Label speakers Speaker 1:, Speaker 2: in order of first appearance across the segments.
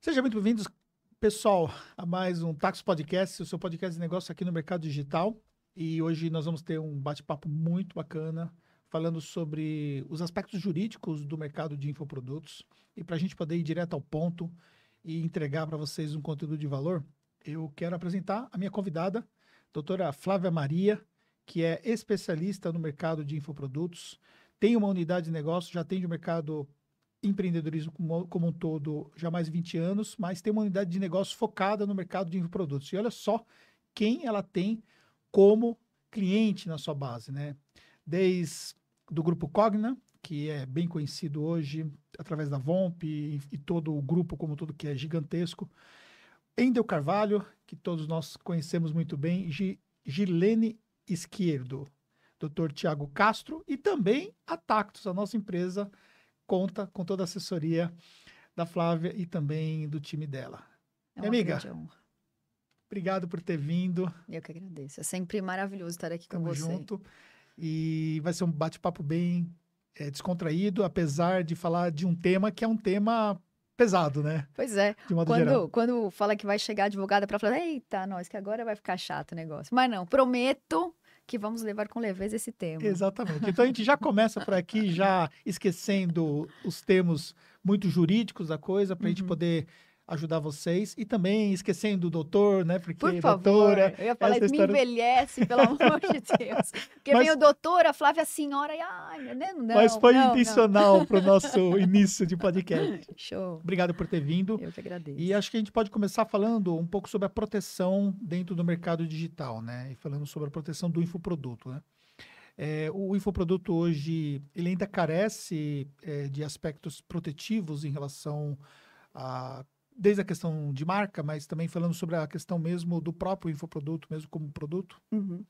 Speaker 1: Sejam muito bem-vindos, pessoal, a mais um Tax Podcast, o seu podcast de negócio aqui no mercado digital. E hoje nós vamos ter um bate-papo muito bacana, falando sobre os aspectos jurídicos do mercado de infoprodutos. E para a gente poder ir direto ao ponto e entregar para vocês um conteúdo de valor, eu quero apresentar a minha convidada, doutora Flávia Maria, que é especialista no mercado de infoprodutos, tem uma unidade de negócio, já atende o mercado empreendedorismo como, como um todo já mais de 20 anos, mas tem uma unidade de negócio focada no mercado de infoprodutos. E olha só quem ela tem como cliente na sua base, né? Desde do grupo Cogna, que é bem conhecido hoje através da VOMP e, e todo o grupo como todo que é gigantesco. Endel Carvalho, que todos nós conhecemos muito bem, G Gilene Esquerdo, Dr. Tiago Castro e também a Tactus, a nossa empresa conta com toda a assessoria da Flávia e também do time dela. É uma Amiga, honra.
Speaker 2: Obrigado por ter vindo. Eu que agradeço. É sempre maravilhoso estar aqui Tamo com você. junto.
Speaker 1: E vai ser um bate-papo bem é, descontraído, apesar de falar de um tema que é um tema pesado, né?
Speaker 2: Pois é. quando, geral. quando fala que vai chegar advogada para falar, eita, nós que agora vai ficar chato o negócio. Mas não, prometo que vamos levar com leveza esse tema. Exatamente. Então a gente
Speaker 1: já começa por aqui, já esquecendo os termos muito jurídicos da coisa, para a uhum. gente poder ajudar vocês. E também esquecendo o doutor, né? Porque Por é favor, doutora, eu ia falar, história... me
Speaker 2: envelhece, pelo amor de Deus. Porque mas, veio o doutor, a Flávia, a senhora, e ai, não, não, Mas foi não, intencional para o nosso início
Speaker 1: de podcast. Show. Obrigado por ter vindo. Eu que agradeço. E acho que a gente pode começar falando um pouco sobre a proteção dentro do mercado digital, né? E falando sobre a proteção do infoproduto, né? É, o infoproduto hoje ele ainda carece é, de aspectos protetivos em relação a desde a questão de marca, mas também falando sobre a questão mesmo do próprio infoproduto, mesmo como produto?
Speaker 2: Uhum.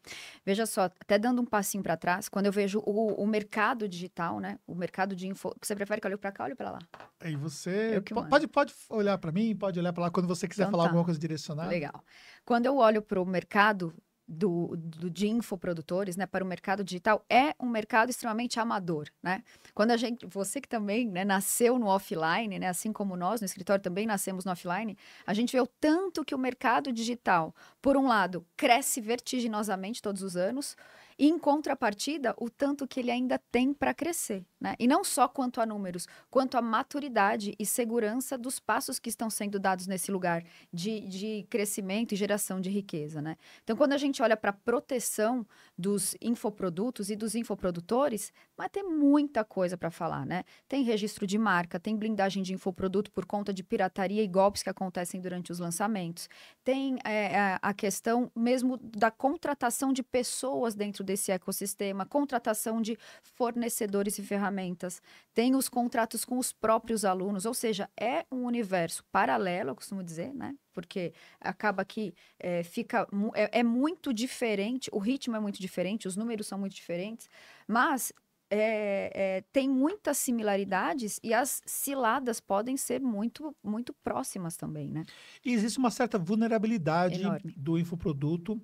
Speaker 2: Veja só, até dando um passinho para trás, quando eu vejo o, o, mercado digital, né? O mercado de info... Você prefere que eu olhe para cá ou para lá?
Speaker 1: E você... Pode, pode olhar para mim, pode olhar para lá, quando você quiser então, falar tá. alguma coisa direcionada. Legal.
Speaker 2: Quando eu olho para o mercado do, do, de infoprodutores né, para o mercado digital é um mercado extremamente amador. Né? Quando a gente, você que também né, nasceu no offline, né, assim como nós no escritório também nascemos no offline, a gente vê o tanto que o mercado digital, por um lado, cresce vertiginosamente todos os anos e em contrapartida, o tanto que ele ainda tem para crescer. Né? E não só quanto a números, quanto a maturidade e segurança dos passos que estão sendo dados nesse lugar de, de crescimento e geração de riqueza. Né? Então, quando a gente olha para a proteção dos infoprodutos e dos infoprodutores, mas tem muita coisa para falar. Né? Tem registro de marca, tem blindagem de infoproduto por conta de pirataria e golpes que acontecem durante os lançamentos, tem é, a questão mesmo da contratação de pessoas dentro desse ecossistema, contratação de fornecedores e ferramentas, tem os contratos com os próprios alunos, ou seja, é um universo paralelo, eu costumo dizer, né? Porque acaba que é, fica é, é muito diferente, o ritmo é muito diferente, os números são muito diferentes, mas é, é, tem muitas similaridades e as ciladas podem ser muito, muito próximas também,
Speaker 1: né? E existe uma certa vulnerabilidade Enorme. do infoproduto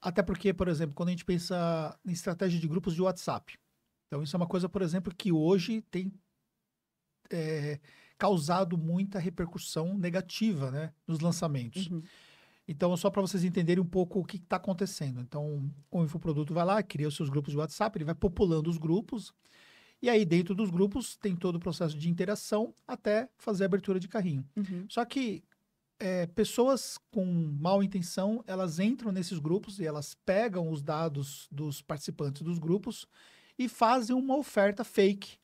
Speaker 1: até porque, por exemplo, quando a gente pensa em estratégia de grupos de WhatsApp. Então, isso é uma coisa, por exemplo, que hoje tem é, causado muita repercussão negativa né, nos lançamentos. Uhum. Então, só para vocês entenderem um pouco o que está acontecendo. Então, o infoproduto vai lá, cria os seus grupos de WhatsApp, ele vai populando os grupos. E aí, dentro dos grupos, tem todo o processo de interação até fazer a abertura de carrinho. Uhum. Só que é, pessoas com mal intenção, elas entram nesses grupos e elas pegam os dados dos participantes dos grupos e fazem uma oferta fake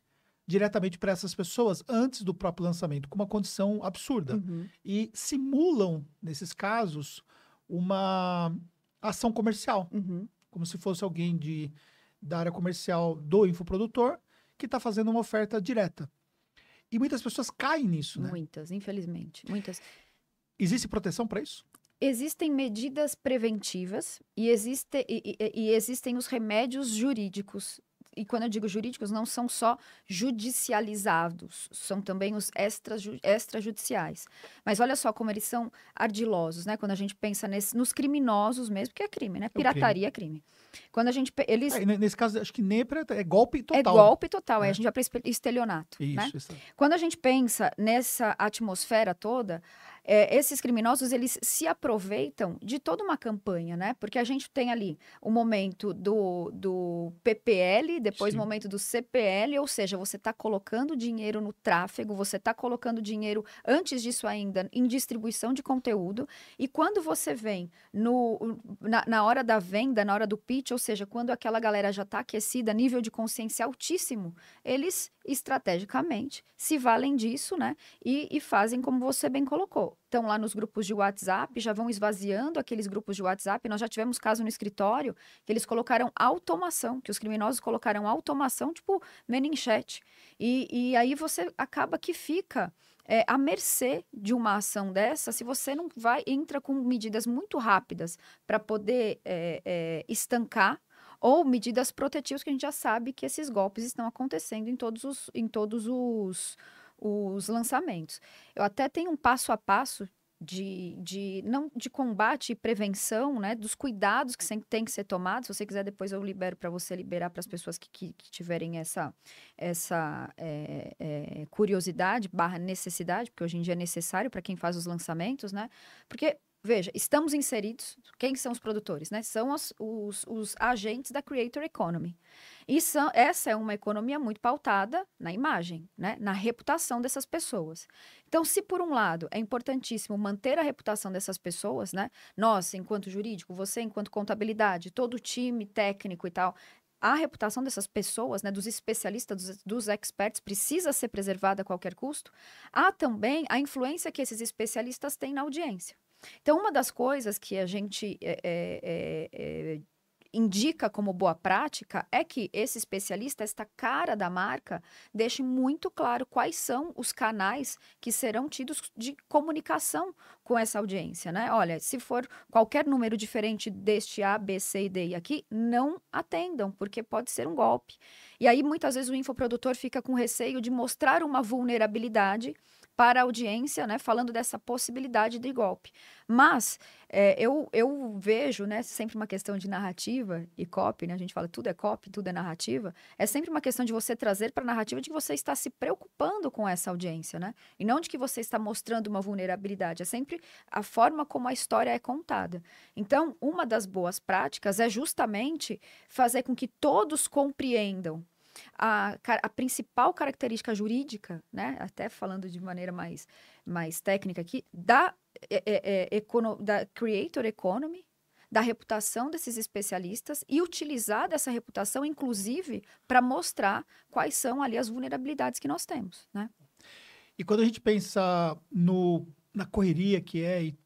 Speaker 1: diretamente para essas pessoas antes do próprio lançamento, com uma condição absurda. Uhum. E simulam, nesses casos, uma ação comercial, uhum. como se fosse alguém de, da área comercial do infoprodutor que está fazendo uma oferta direta. E muitas pessoas caem nisso, né? Muitas, infelizmente. Muitas. Existe proteção para isso?
Speaker 2: Existem medidas preventivas e, existe, e, e, e existem os remédios jurídicos e quando eu digo jurídicos, não são só judicializados, são também os extraju extrajudiciais. Mas olha só como eles são ardilosos, né? Quando a gente pensa nesse, nos criminosos mesmo, que é crime, né? É pirataria é, crime. Quando a gente eles é, nesse caso acho que nem é, pirataria, é golpe é total. É golpe total, é. é a gente vai para estelionato. Isso, né? isso. Quando a gente pensa nessa atmosfera toda, é, esses criminosos eles se aproveitam de toda uma campanha, né? Porque a gente tem ali o momento do, do PPL, depois Sim. o momento do CPL, ou seja, você está colocando dinheiro no tráfego, você está colocando dinheiro antes disso ainda em distribuição de conteúdo. E quando você vem no, na, na hora da venda, na hora do pitch, ou seja, quando aquela galera já está aquecida, nível de consciência altíssimo, eles estrategicamente se valem disso, né? E, e fazem como você bem colocou estão lá nos grupos de WhatsApp, já vão esvaziando aqueles grupos de WhatsApp. Nós já tivemos caso no escritório que eles colocaram automação, que os criminosos colocaram automação, tipo meninchete. E, e aí você acaba que fica é, à mercê de uma ação dessa, se você não vai entra com medidas muito rápidas para poder é, é, estancar ou medidas protetivas que a gente já sabe que esses golpes estão acontecendo em todos os, em todos os os lançamentos. Eu até tenho um passo a passo de, de não de combate e prevenção, né, dos cuidados que sempre tem que ser tomados. Se você quiser depois eu libero para você liberar para as pessoas que, que, que, tiverem essa essa é, é, curiosidade barra necessidade, porque hoje em dia é necessário para quem faz os lançamentos, né? Porque Veja, estamos inseridos. Quem são os produtores? Né? São os, os, os agentes da creator economy. E são, essa é uma economia muito pautada na imagem, né? na reputação dessas pessoas. Então, se por um lado é importantíssimo manter a reputação dessas pessoas, né? nós, enquanto jurídico, você, enquanto contabilidade, todo o time técnico e tal, a reputação dessas pessoas, né, dos especialistas, dos, dos, experts, precisa ser preservada a qualquer custo, há também a influência que esses especialistas têm na audiência. Então, uma das coisas que a gente é, é, é, indica como boa prática é que esse especialista, esta cara da marca, deixe muito claro quais são os canais que serão tidos de comunicação com essa audiência, né? Olha, se for qualquer número diferente deste A, B, C e D aqui, não atendam, porque pode ser um golpe. E aí, muitas vezes, o infoprodutor fica com receio de mostrar uma vulnerabilidade para a audiência, né, falando dessa possibilidade de golpe. Mas é, eu, eu vejo, né, sempre uma questão de narrativa e copy, né, a gente fala tudo é copy, tudo é narrativa, é sempre uma questão de você trazer para a narrativa de que você está se preocupando com essa audiência, né, e não de que você está mostrando uma vulnerabilidade, é sempre a forma como a história é contada. Então, uma das boas práticas é justamente fazer com que todos compreendam a, a principal característica jurídica, né, até falando de maneira mais, mais técnica aqui, da, é, é, é econo, da creator economy, da reputação desses especialistas e utilizar dessa reputação, inclusive, para mostrar quais são ali as vulnerabilidades que nós temos, né?
Speaker 1: E quando a gente pensa no, na correria que é e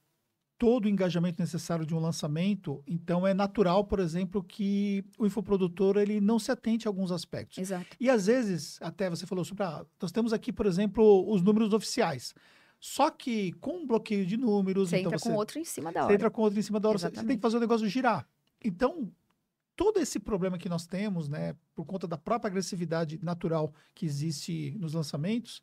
Speaker 1: todo o engajamento necessário de um lançamento, então é natural, por exemplo, que o infoprodutor ele não se atente a alguns aspectos. Exato. E às vezes, até você falou sobre, ah, nós temos aqui, por exemplo, os números oficiais. Só que com um bloqueio de números, você então entra você, com outro
Speaker 2: em cima da hora. Você entra
Speaker 1: com outro em cima da hora, Exatamente. você tem que fazer o negócio girar. Então, todo esse problema que nós temos, né, por conta da própria agressividade natural que existe nos lançamentos,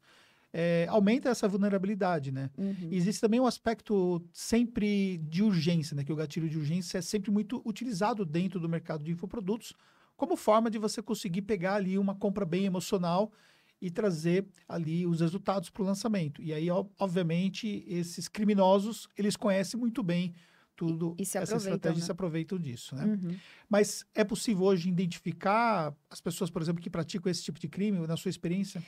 Speaker 1: é, aumenta essa vulnerabilidade, né? Uhum. Existe também um aspecto sempre de urgência, né? Que o gatilho de urgência é sempre muito utilizado dentro do mercado de infoprodutos como forma de você conseguir pegar ali uma compra bem emocional e trazer ali os resultados para o lançamento. E aí, obviamente, esses criminosos, eles conhecem muito bem tudo, e, e essa estratégia né? se aproveitam disso, né? Uhum. Mas é possível hoje identificar as pessoas, por exemplo, que praticam esse tipo de crime,
Speaker 2: na sua experiência?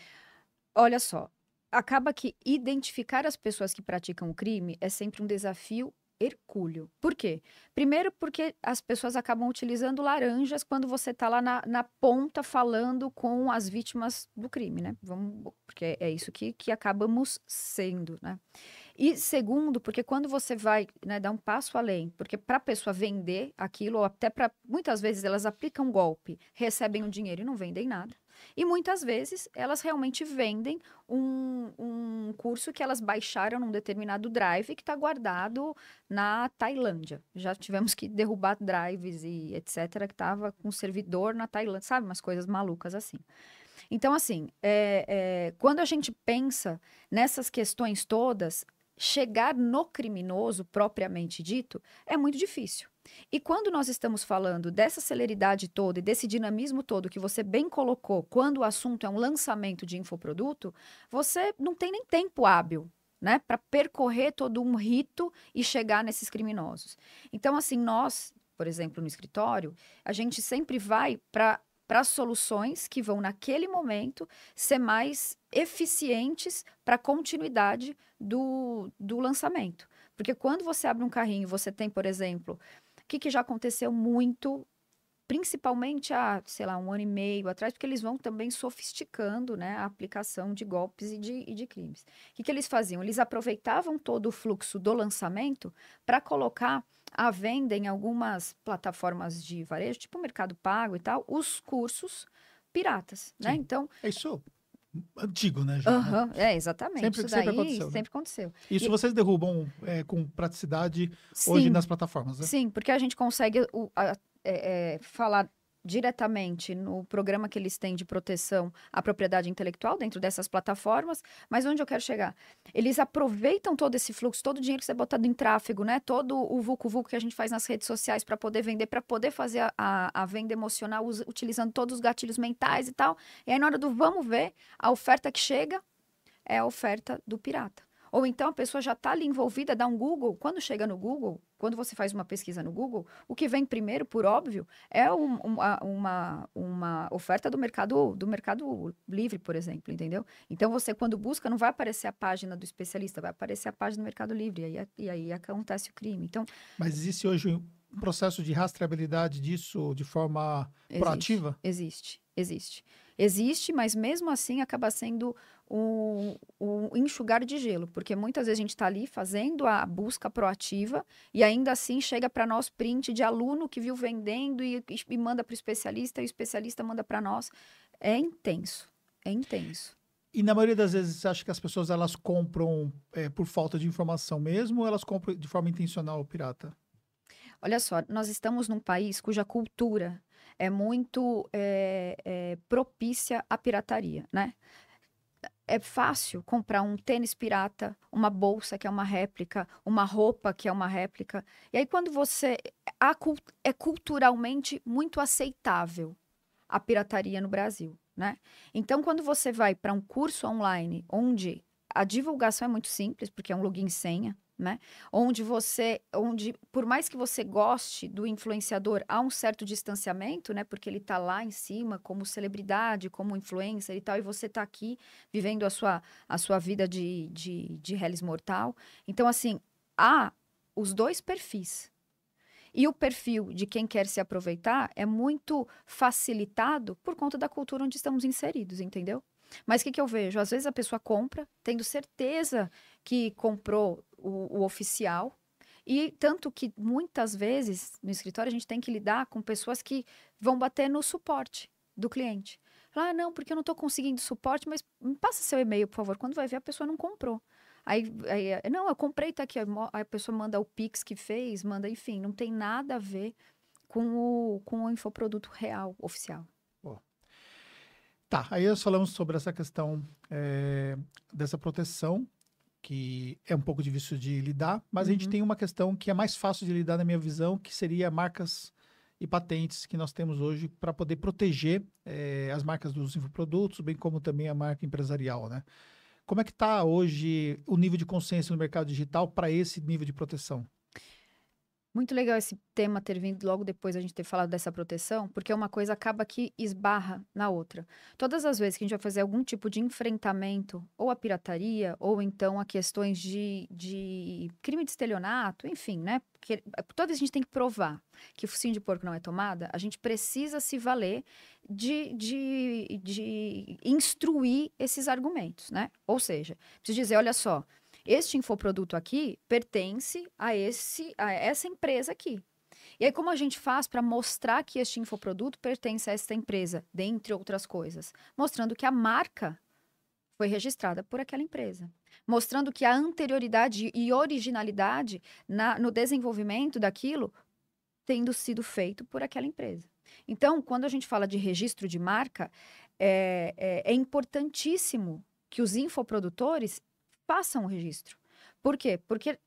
Speaker 2: Olha só, acaba que identificar as pessoas que praticam o crime é sempre um desafio hercúleo. Por quê? Primeiro, porque as pessoas acabam utilizando laranjas quando você está lá na, na, ponta falando com as vítimas do crime, né? Vamos, porque é isso que, que acabamos sendo, né? E segundo, porque quando você vai né, dar um passo além, porque para a pessoa vender aquilo, ou até para. Muitas vezes elas aplicam um golpe, recebem um dinheiro e não vendem nada. E muitas vezes elas realmente vendem um, um curso que elas baixaram num determinado drive que está guardado na Tailândia. Já tivemos que derrubar drives e etc., que estava com servidor na Tailândia, sabe? Umas coisas malucas assim. Então, assim, é, é, quando a gente pensa nessas questões todas, chegar no criminoso propriamente dito é muito difícil. E quando nós estamos falando dessa celeridade toda e desse dinamismo todo que você bem colocou, quando o assunto é um lançamento de infoproduto, você não tem nem tempo hábil né, para percorrer todo um rito e chegar nesses criminosos. Então, assim, nós, por exemplo, no escritório, a gente sempre vai para para soluções que vão, naquele momento, ser mais eficientes para a continuidade do, do lançamento. Porque quando você abre um carrinho, você tem, por exemplo, o que, que já aconteceu muito principalmente há, sei lá, um ano e meio atrás, porque eles vão também sofisticando né, a aplicação de golpes e de, e de crimes. O que, que eles faziam? Eles aproveitavam todo o fluxo do lançamento para colocar à venda em algumas plataformas de varejo, tipo Mercado Pago e tal, os cursos piratas, né? Então... É isso
Speaker 1: antigo, né? Já, uhum,
Speaker 2: né? É, exatamente. Sempre, isso daí, aconteceu. Né? Sempre né? aconteceu. Isso e... vocês
Speaker 1: derrubam é, com praticidade sim, hoje nas plataformas, né? Sim,
Speaker 2: porque a gente consegue o, a, é, é, falar diretamente no programa que eles têm de proteção à propriedade intelectual dentro dessas plataformas, mas onde eu quero chegar? Eles aproveitam todo esse fluxo, todo o dinheiro que você é botado em tráfego, né? Todo o vulco vulco que a gente faz nas redes sociais para poder vender, para poder fazer a, a, a venda emocional, us, utilizando todos os gatilhos mentais e tal. E aí na hora do vamos ver, a oferta que chega é a oferta do pirata. Ou então a pessoa já está ali envolvida, dá um Google. Quando chega no Google, quando você faz uma pesquisa no Google, o que vem primeiro, por óbvio, é um, uma, uma, uma oferta do mercado do mercado livre, por exemplo, entendeu? Então você quando busca não vai aparecer a página do especialista, vai aparecer a página do Mercado Livre e aí, e aí acontece o crime. Então.
Speaker 1: Mas existe hoje um processo de rastreabilidade
Speaker 2: disso de forma existe, proativa? Existe, existe, existe, mas mesmo assim acaba sendo o, o, enxugar de gelo, porque muitas vezes a gente está ali fazendo a busca proativa e ainda assim chega para nós print de aluno que viu vendendo e, e, e manda para o especialista e o especialista manda para nós. É intenso, é intenso.
Speaker 1: E na maioria das vezes você acha que as pessoas elas compram é, por falta de informação mesmo ou elas compram de forma intencional pirata?
Speaker 2: Olha só, nós estamos num país cuja cultura é muito é, é, propícia à pirataria, né? é fácil comprar um tênis pirata, uma bolsa que é uma réplica, uma roupa que é uma réplica. E aí, quando você. É culturalmente muito aceitável a pirataria no Brasil, né? Então, quando você vai para um curso online onde a divulgação é muito simples, porque é um login senha, né? Onde você, onde por mais que você goste do influenciador, há um certo distanciamento, né? Porque ele está lá em cima como celebridade, como influencer e tal, e você está aqui vivendo a sua, a sua vida de, de, de reles mortal. Então, assim, há os dois perfis. E o perfil de quem quer se aproveitar é muito facilitado por conta da cultura onde estamos inseridos, entendeu? Mas o que, que eu vejo? Às vezes a pessoa compra, tendo certeza que comprou o, o oficial. E tanto que muitas vezes no escritório a gente tem que lidar com pessoas que vão bater no suporte do cliente. Ah, não, porque eu não estou conseguindo suporte, mas me passa seu e-mail, por favor. Quando vai ver, a pessoa não comprou. Aí, aí é, não, eu comprei, tá aqui. Aí a pessoa manda o Pix que fez, manda, enfim, não tem nada a ver com o, com o infoproduto real, oficial.
Speaker 1: Tá, aí nós falamos sobre essa questão é, dessa proteção que é um pouco difícil de lidar, mas uhum. a gente uhum. tem uma questão que é mais fácil de lidar na minha visão, que seria marcas e patentes que nós temos hoje para poder proteger é, as marcas dos infoprodutos, bem como também a marca empresarial, né? Como é que está hoje o nível de consciência no mercado digital para esse nível de proteção?
Speaker 2: Muito legal esse tema ter vindo logo depois a gente ter falado dessa proteção, porque uma coisa acaba que esbarra na outra. Todas as vezes que a gente vai fazer algum tipo de enfrentamento, ou a pirataria, ou então a questões de, de crime de estelionato, enfim, né? Porque toda vez a gente tem que provar que o focinho de porco não é tomada, a gente precisa se valer de, de, de instruir esses argumentos, né? Ou seja, preciso dizer, olha só, este infoproduto aqui pertence a, esse, a essa empresa aqui. E aí, como a gente faz para mostrar que este infoproduto pertence a esta empresa, dentre outras coisas? Mostrando que a marca foi registrada por aquela empresa. Mostrando que a anterioridade e originalidade na, no desenvolvimento daquilo tendo sido feito por aquela empresa. Então, quando a gente fala de registro de marca, é, é, é importantíssimo que os infoprodutores passam o registro. Por quê? Porque,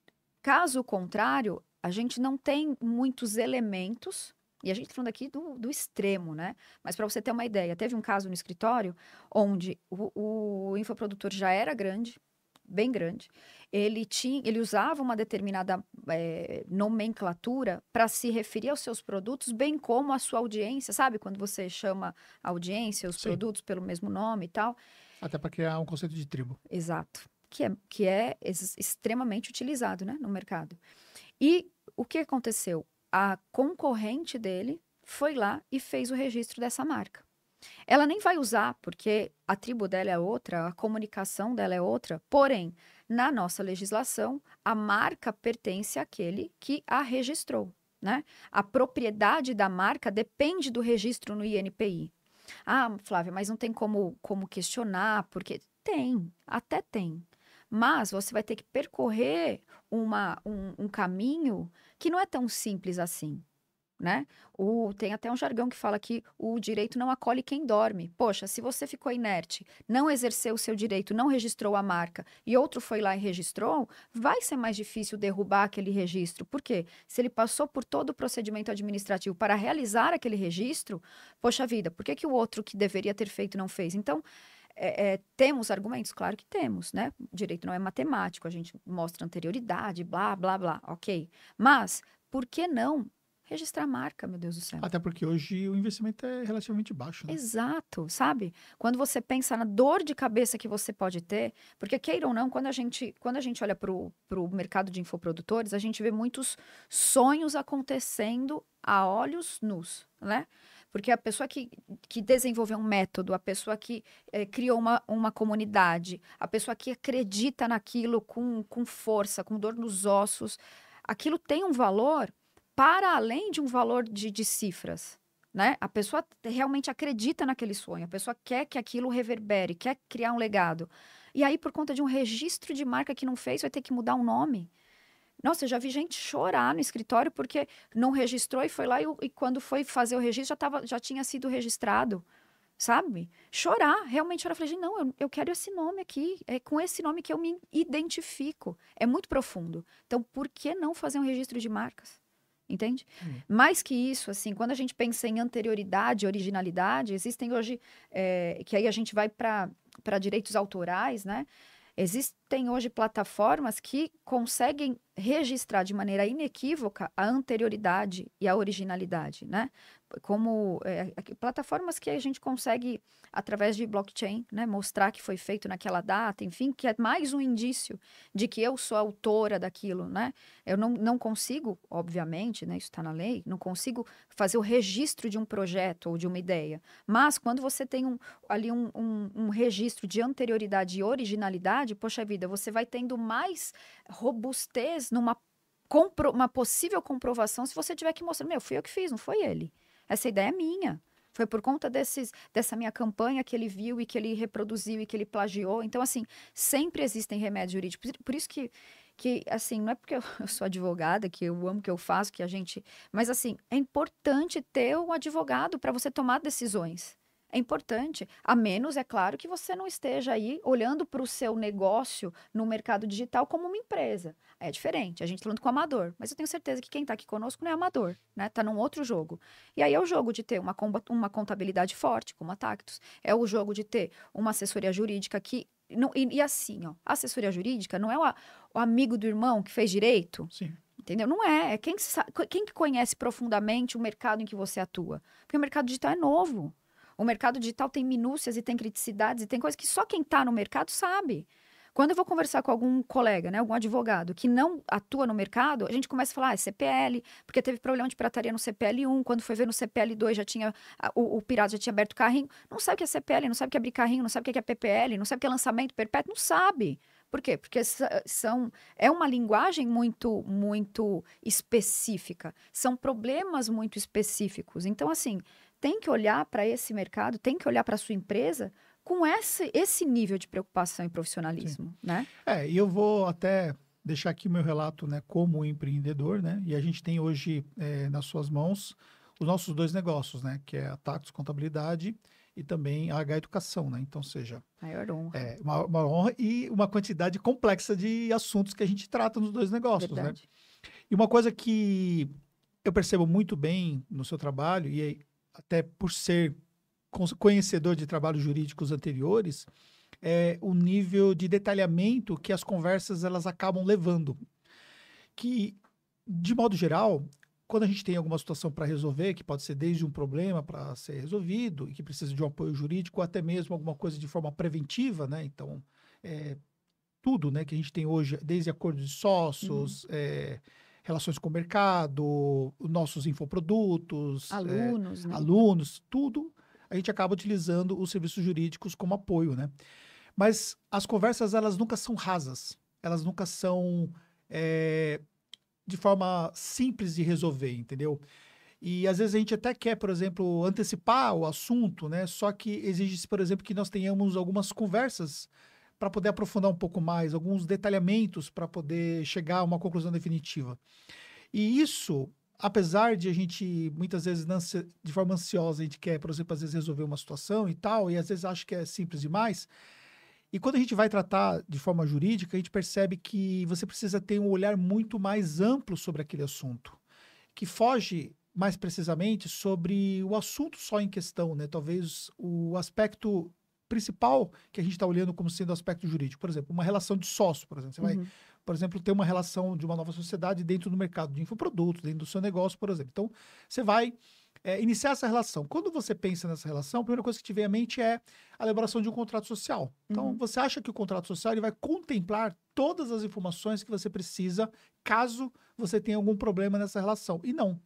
Speaker 2: caso contrário, a gente não tem muitos elementos, e a gente está falando aqui do, do extremo, né? Mas para você ter uma ideia, teve um caso no escritório onde o, o infoprodutor já era grande, bem grande. Ele tinha, ele usava uma determinada é, nomenclatura para se referir aos seus produtos, bem como à sua audiência, sabe? Quando você chama a audiência, os Sim. produtos pelo mesmo nome e tal.
Speaker 1: Até para criar um conceito de tribo.
Speaker 2: Exato que é, que é extremamente utilizado né, no mercado. E o que aconteceu? A concorrente dele foi lá e fez o registro dessa marca. Ela nem vai usar, porque a tribo dela é outra, a comunicação dela é outra, porém, na nossa legislação, a marca pertence àquele que a registrou. Né? A propriedade da marca depende do registro no INPI. Ah, Flávia, mas não tem como, como questionar, porque tem, até tem. Mas você vai ter que percorrer uma, um, um caminho que não é tão simples assim. Né? O, tem até um jargão que fala que o direito não acolhe quem dorme. Poxa, se você ficou inerte, não exerceu o seu direito, não registrou a marca e outro foi lá e registrou, vai ser mais difícil derrubar aquele registro. Por quê? Se ele passou por todo o procedimento administrativo para realizar aquele registro, poxa vida, por que, que o outro que deveria ter feito não fez? Então, é, é, temos argumentos? Claro que temos, né? Direito não é matemático, a gente mostra anterioridade, blá, blá, blá, ok. Mas, por que não registrar marca, meu Deus do céu? Até porque hoje o investimento é relativamente baixo, né? Exato, sabe? Quando você pensa na dor de cabeça que você pode ter, porque queira ou não, quando a gente, quando a gente olha para o mercado de infoprodutores, a gente vê muitos sonhos acontecendo a olhos nus, né? Porque a pessoa que, que desenvolveu um método, a pessoa que é, criou uma, uma comunidade, a pessoa que acredita naquilo com, com força, com dor nos ossos, aquilo tem um valor para além de um valor de, de cifras. Né? A pessoa realmente acredita naquele sonho, a pessoa quer que aquilo reverbere, quer criar um legado. E aí, por conta de um registro de marca que não fez, vai ter que mudar o um nome. Nossa, eu já vi gente chorar no escritório porque não registrou e foi lá e, e quando foi fazer o registro já, tava, já tinha sido registrado, sabe? Chorar, realmente chorar. Eu falei, não, eu, eu quero esse nome aqui, é com esse nome que eu me identifico. É muito profundo. Então, por que não fazer um registro de marcas? Entende? Hum. Mais que isso, assim, quando a gente pensa em anterioridade, originalidade, existem hoje, é, que aí a gente vai para direitos autorais, né? Existe tem hoje plataformas que conseguem registrar de maneira inequívoca a anterioridade e a originalidade, né? Como é, plataformas que a gente consegue, através de blockchain, né, mostrar que foi feito naquela data, enfim, que é mais um indício de que eu sou autora daquilo, né? Eu não, não consigo, obviamente, né, isso está na lei, não consigo fazer o registro de um projeto ou de uma ideia. Mas quando você tem um, ali um, um, um registro de anterioridade e originalidade, poxa vida, vida, você vai tendo mais robustez numa compro, uma possível comprovação se você tiver que mostrar, meu, fui eu que fiz, não foi ele. Essa ideia é minha. Foi por conta desses, dessa minha campanha que ele viu e que ele reproduziu e que ele plagiou. Então, assim, sempre existem remédios jurídicos. Por isso que, que assim, não é porque eu, eu sou advogada, que eu amo o que eu faço, que a gente. Mas, assim, é importante ter um advogado para você tomar decisões. É importante, a menos, é claro, que você não esteja aí olhando para o seu negócio no mercado digital como uma empresa. É diferente, a gente tá falando com amador, mas eu tenho certeza que quem está aqui conosco não é amador, né? Tá num outro jogo. E aí é o jogo de ter uma, uma contabilidade forte, como a Tactus, é o jogo de ter uma assessoria jurídica que não, e, e, assim, ó, assessoria jurídica não é o, o, amigo do irmão que fez direito. Sim. Entendeu? Não é. É quem, sabe, quem conhece profundamente o mercado em que você atua. Porque o mercado digital é novo. O mercado digital tem minúcias e tem criticidades e tem coisas que só quem está no mercado sabe. Quando eu vou conversar com algum colega, né, algum advogado que não atua no mercado, a gente começa a falar, ah, é CPL, porque teve problema de pirataria no CPL 1, quando foi ver no CPL 2 já tinha, o, o pirata já tinha aberto carrinho, não sabe o que é CPL, não sabe o que é abrir carrinho, não sabe o que é PPL, não sabe o que é lançamento perpétuo, não sabe. Por quê? Porque são, é uma linguagem muito, muito específica. São problemas muito específicos. Então, assim, tem que olhar para esse mercado, tem que olhar para a sua empresa com esse, esse nível de preocupação e profissionalismo, Sim. né?
Speaker 1: É, e eu vou até deixar aqui o meu relato, né, como empreendedor, né? E a gente tem hoje é, nas suas mãos os nossos dois negócios, né? Que é a Tactus Contabilidade e também a H Educação, né? Então, seja... Maior honra. É, uma, uma, honra e uma quantidade complexa de assuntos que a gente trata nos dois negócios, né. Verdade. né? E uma coisa que eu percebo muito bem no seu trabalho, e até por ser conhecedor de trabalhos jurídicos anteriores, é o nível de detalhamento que as conversas elas acabam levando. Que, de modo geral, quando a gente tem alguma situação para resolver, que pode ser desde um problema para ser resolvido e que precisa de um apoio jurídico, ou até mesmo alguma coisa de forma preventiva, né? Então, é, tudo né, que a gente tem hoje, desde acordos de sócios, uhum. é, relações com o mercado, nossos infoprodutos, é, alunos, é, né? alunos, tudo a gente acaba utilizando os serviços jurídicos como apoio, né? Mas as conversas elas nunca são rasas, elas nunca são é, de forma simples de resolver, entendeu? E às vezes a gente até quer, por exemplo, antecipar o assunto, né? Só que exige, por exemplo, que nós tenhamos algumas conversas para poder aprofundar um pouco mais, alguns detalhamentos para poder chegar a uma conclusão definitiva. E isso, apesar de a gente muitas vezes de forma ansiosa, a gente quer, por exemplo, às vezes resolver uma situação e tal, e às vezes acha que é simples demais. E quando a gente vai tratar de forma jurídica, a gente percebe que você precisa ter um olhar muito mais amplo sobre aquele assunto, que foge mais precisamente sobre o assunto só em questão, né? Talvez o aspecto principal que a gente está olhando como sendo aspecto jurídico. Por exemplo, uma relação de sócio, por exemplo. Você uhum. vai, por exemplo, ter uma relação de uma nova sociedade dentro do mercado de infoprodutos, dentro do seu negócio, por exemplo. Então, você vai é, iniciar essa relação. Quando você pensa nessa relação, a primeira coisa que te vem à mente é a elaboração de um contrato social. Então, uhum. você acha que o contrato social ele vai contemplar todas as informações que você precisa caso você tenha algum problema nessa relação. E não.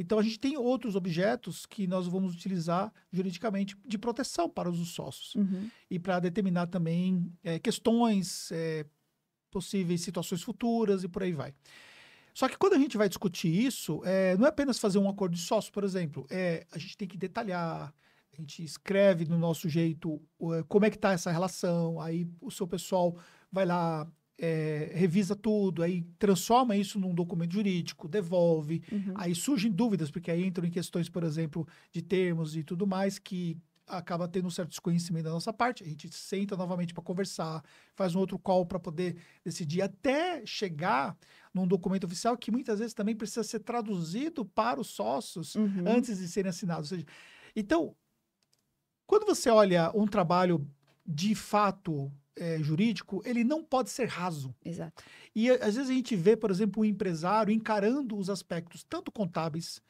Speaker 1: Então a gente tem outros objetos que nós vamos utilizar juridicamente de proteção para os sócios uhum. e para determinar também é, questões, é, possíveis situações futuras e por aí vai. Só que quando a gente vai discutir isso, é, não é apenas fazer um acordo de sócios, por exemplo. É, a gente tem que detalhar, a gente escreve no nosso jeito como é que está essa relação, aí o seu pessoal vai lá é, revisa tudo, aí transforma isso num documento jurídico, devolve, uhum. aí surgem dúvidas, porque aí entram em questões, por exemplo, de termos e tudo mais, que acaba tendo um certo desconhecimento da nossa parte. A gente senta novamente para conversar, faz um outro call para poder decidir, até chegar num documento oficial que muitas vezes também precisa ser traduzido para os sócios uhum. antes de serem assinados. Seja, então, quando você olha um trabalho de fato é, jurídico, ele não pode ser raso. Exato. E às vezes a gente vê, por exemplo, um empresário encarando os aspectos tanto contábeis,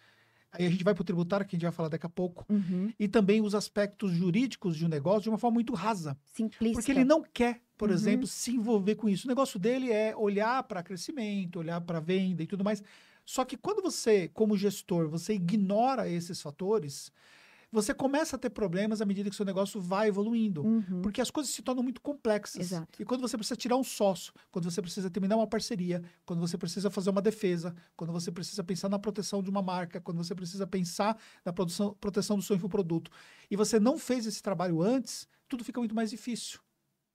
Speaker 1: aí a gente vai para o tributário, que a gente vai falar daqui a pouco, uhum. e também os aspectos jurídicos de um negócio de uma forma muito rasa.
Speaker 2: Simplista. Porque ele não
Speaker 1: quer, por uhum. exemplo, se envolver com isso. O negócio dele é olhar para crescimento, olhar para venda e tudo mais. Só que quando você, como gestor, você ignora esses fatores, você começa a ter problemas à medida que seu negócio vai evoluindo. Uhum. Porque as coisas se tornam muito complexas. Exato. E quando você precisa tirar um sócio, quando você precisa terminar uma parceria, quando você precisa fazer uma defesa, quando você precisa pensar na proteção de uma marca, quando você precisa pensar na produção, proteção do seu infoproduto, e você não fez esse trabalho antes, tudo fica muito mais
Speaker 2: difícil.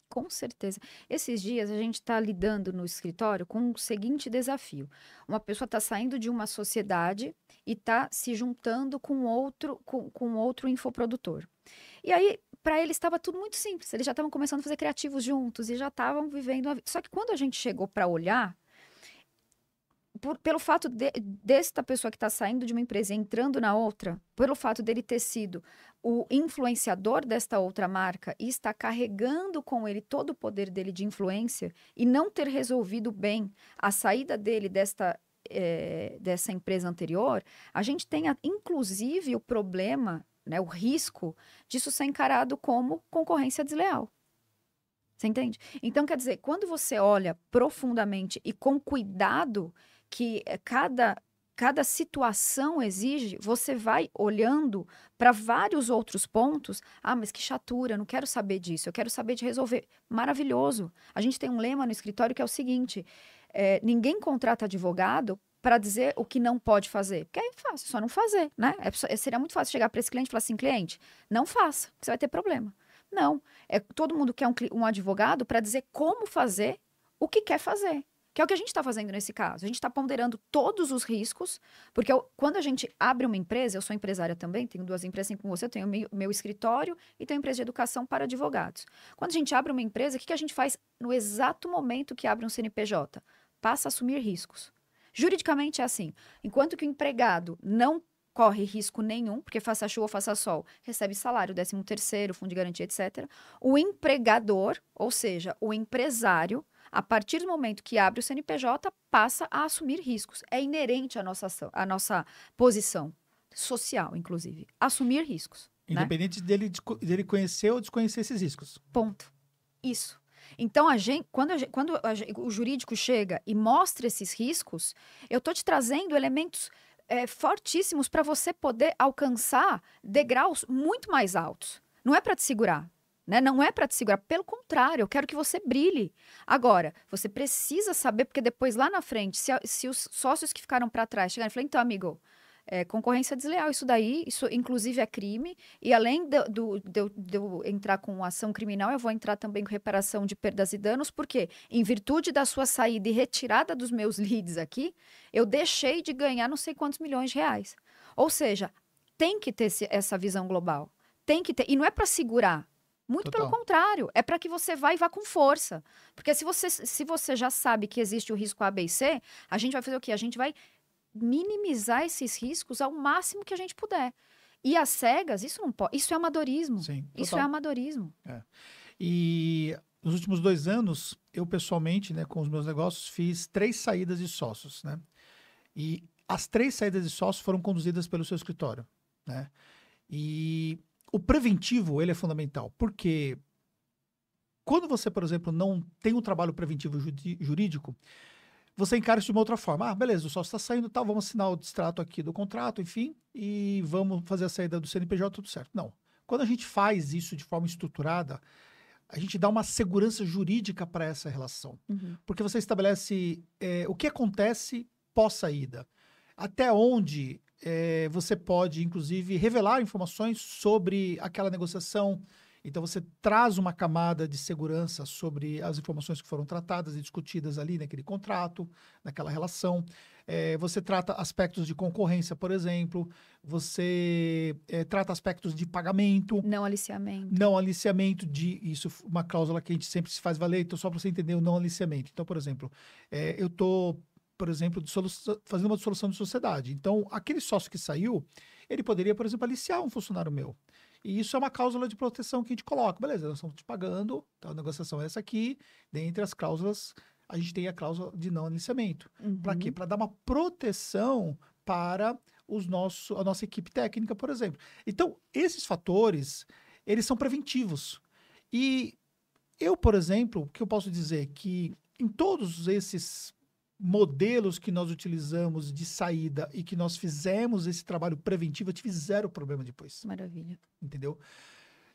Speaker 2: Com certeza. Esses dias a gente está lidando no escritório com o seguinte desafio: uma pessoa está saindo de uma sociedade e está se juntando com outro, com, com outro infoprodutor. E aí, para ele estava tudo muito simples. Eles já estavam começando a fazer criativos juntos e já estavam vivendo. A... Só que quando a gente chegou para olhar por, pelo fato de, desta pessoa que está saindo de uma empresa e entrando na outra, pelo fato dele ter sido o influenciador desta outra marca e está carregando com ele todo o poder dele de influência e não ter resolvido bem a saída dele desta é, dessa empresa anterior, a gente tem a, inclusive o problema, né, o risco disso ser encarado como concorrência desleal. Você entende? Então, quer dizer, quando você olha profundamente e com cuidado que eh, cada cada situação exige, você vai olhando para vários outros pontos. Ah, mas que chatura, não quero saber disso, eu quero saber de resolver. Maravilhoso. A gente tem um lema no escritório que é o seguinte: é, ninguém contrata advogado para dizer o que não pode fazer. Porque aí é fácil, só não fazer, né? É, é seria muito fácil chegar para esse cliente e falar assim: cliente, não faça, você vai ter problema. Não. É, todo mundo quer um, um advogado para dizer como fazer o que quer fazer. Que é o que a gente está fazendo nesse caso. A gente está ponderando todos os riscos, porque eu, quando a gente abre uma empresa, eu sou empresária também, tenho duas empresas assim como você, eu tenho meu, meu escritório e tenho empresa de educação para advogados. Quando a gente abre uma empresa, o que, que a gente faz no exato momento que abre um CNPJ? Passa a assumir riscos. Juridicamente é assim. Enquanto que o empregado não corre risco nenhum, porque faça chuva ou faça sol, recebe salário, décimo terceiro, fundo de garantia, etc. O empregador, ou seja, o empresário, a partir do momento que abre o CNPJ, passa a assumir riscos. É inerente à nossa, ação, à nossa posição social, inclusive. Assumir riscos. Né?
Speaker 1: Independente né? dele, dele conhecer ou desconhecer esses riscos.
Speaker 2: Ponto. Isso. Então, a gente, quando, a gente, quando a gente, o jurídico chega e mostra esses riscos, eu estou te trazendo elementos é, fortíssimos para você poder alcançar degraus muito mais altos. Não é para te segurar. Né? Não é para te segurar, pelo contrário, eu quero que você brilhe. Agora, você precisa saber, porque depois lá na frente, se, se os sócios que ficaram para trás chegarem e falarem, então, amigo, é, concorrência desleal, isso daí, isso inclusive é crime, e além de, do, eu entrar com ação criminal, eu vou entrar também com reparação de perdas e danos, porque em virtude da sua saída e retirada dos meus leads aqui, eu deixei de ganhar não sei quantos milhões de reais. Ou seja, tem que ter esse, essa visão global. Tem que ter, e não é para segurar, muito Total. pelo contrário, é para que você vá e vá com força. Porque se você, se você já sabe que existe o risco A, B e C, a gente vai fazer o quê? A gente vai minimizar esses riscos ao máximo que a gente puder. E as cegas, isso não pode. Isso é amadorismo. Sim, isso é amadorismo.
Speaker 1: É. E nos últimos dois anos, eu pessoalmente, né, com os meus negócios, fiz três saídas de sócios, né? E as três saídas de sócios foram conduzidas pelo seu escritório, né? E o preventivo ele é fundamental, porque quando você, por exemplo, não tem um trabalho preventivo jurídico, você encara isso de uma outra forma. Ah, beleza, o sócio está saindo, tal, tá, vamos assinar o distrato aqui do contrato, enfim, e vamos fazer a saída do CNPJ, tudo certo. Não. Quando a gente faz isso de forma estruturada, a gente dá uma segurança jurídica para essa relação. Uhum. Porque você estabelece é, o que acontece pós-saída. Até onde é, você pode, inclusive, revelar informações sobre aquela negociação. Então, você traz uma camada de segurança sobre as informações que foram tratadas e discutidas ali naquele contrato, naquela relação. É, você trata aspectos de concorrência, por exemplo. Você é, trata aspectos de pagamento. Não aliciamento. Não aliciamento de. Isso é uma cláusula que a gente sempre se faz valer, então só para você entender o não aliciamento. Então, por exemplo, eu estou por exemplo, fazendo uma dissolução de sociedade. Então, aquele sócio que saiu, ele poderia, por exemplo, aliciar um funcionário meu. E isso é uma cláusula de proteção que a gente coloca. Beleza, nós estamos te pagando, então a negociação é essa aqui. Dentre as cláusulas, a gente tem a cláusula de não aliciamento. Uhum. Para quê? Para dar uma proteção para os nosso, a nossa equipe técnica, por exemplo. Então, esses fatores, eles são preventivos. E eu, por exemplo, o que eu posso dizer? É que em todos esses modelos que nós utilizamos de saída e que nós fizemos esse trabalho preventivo, eu tive zero problema depois. Maravilha. Entendeu?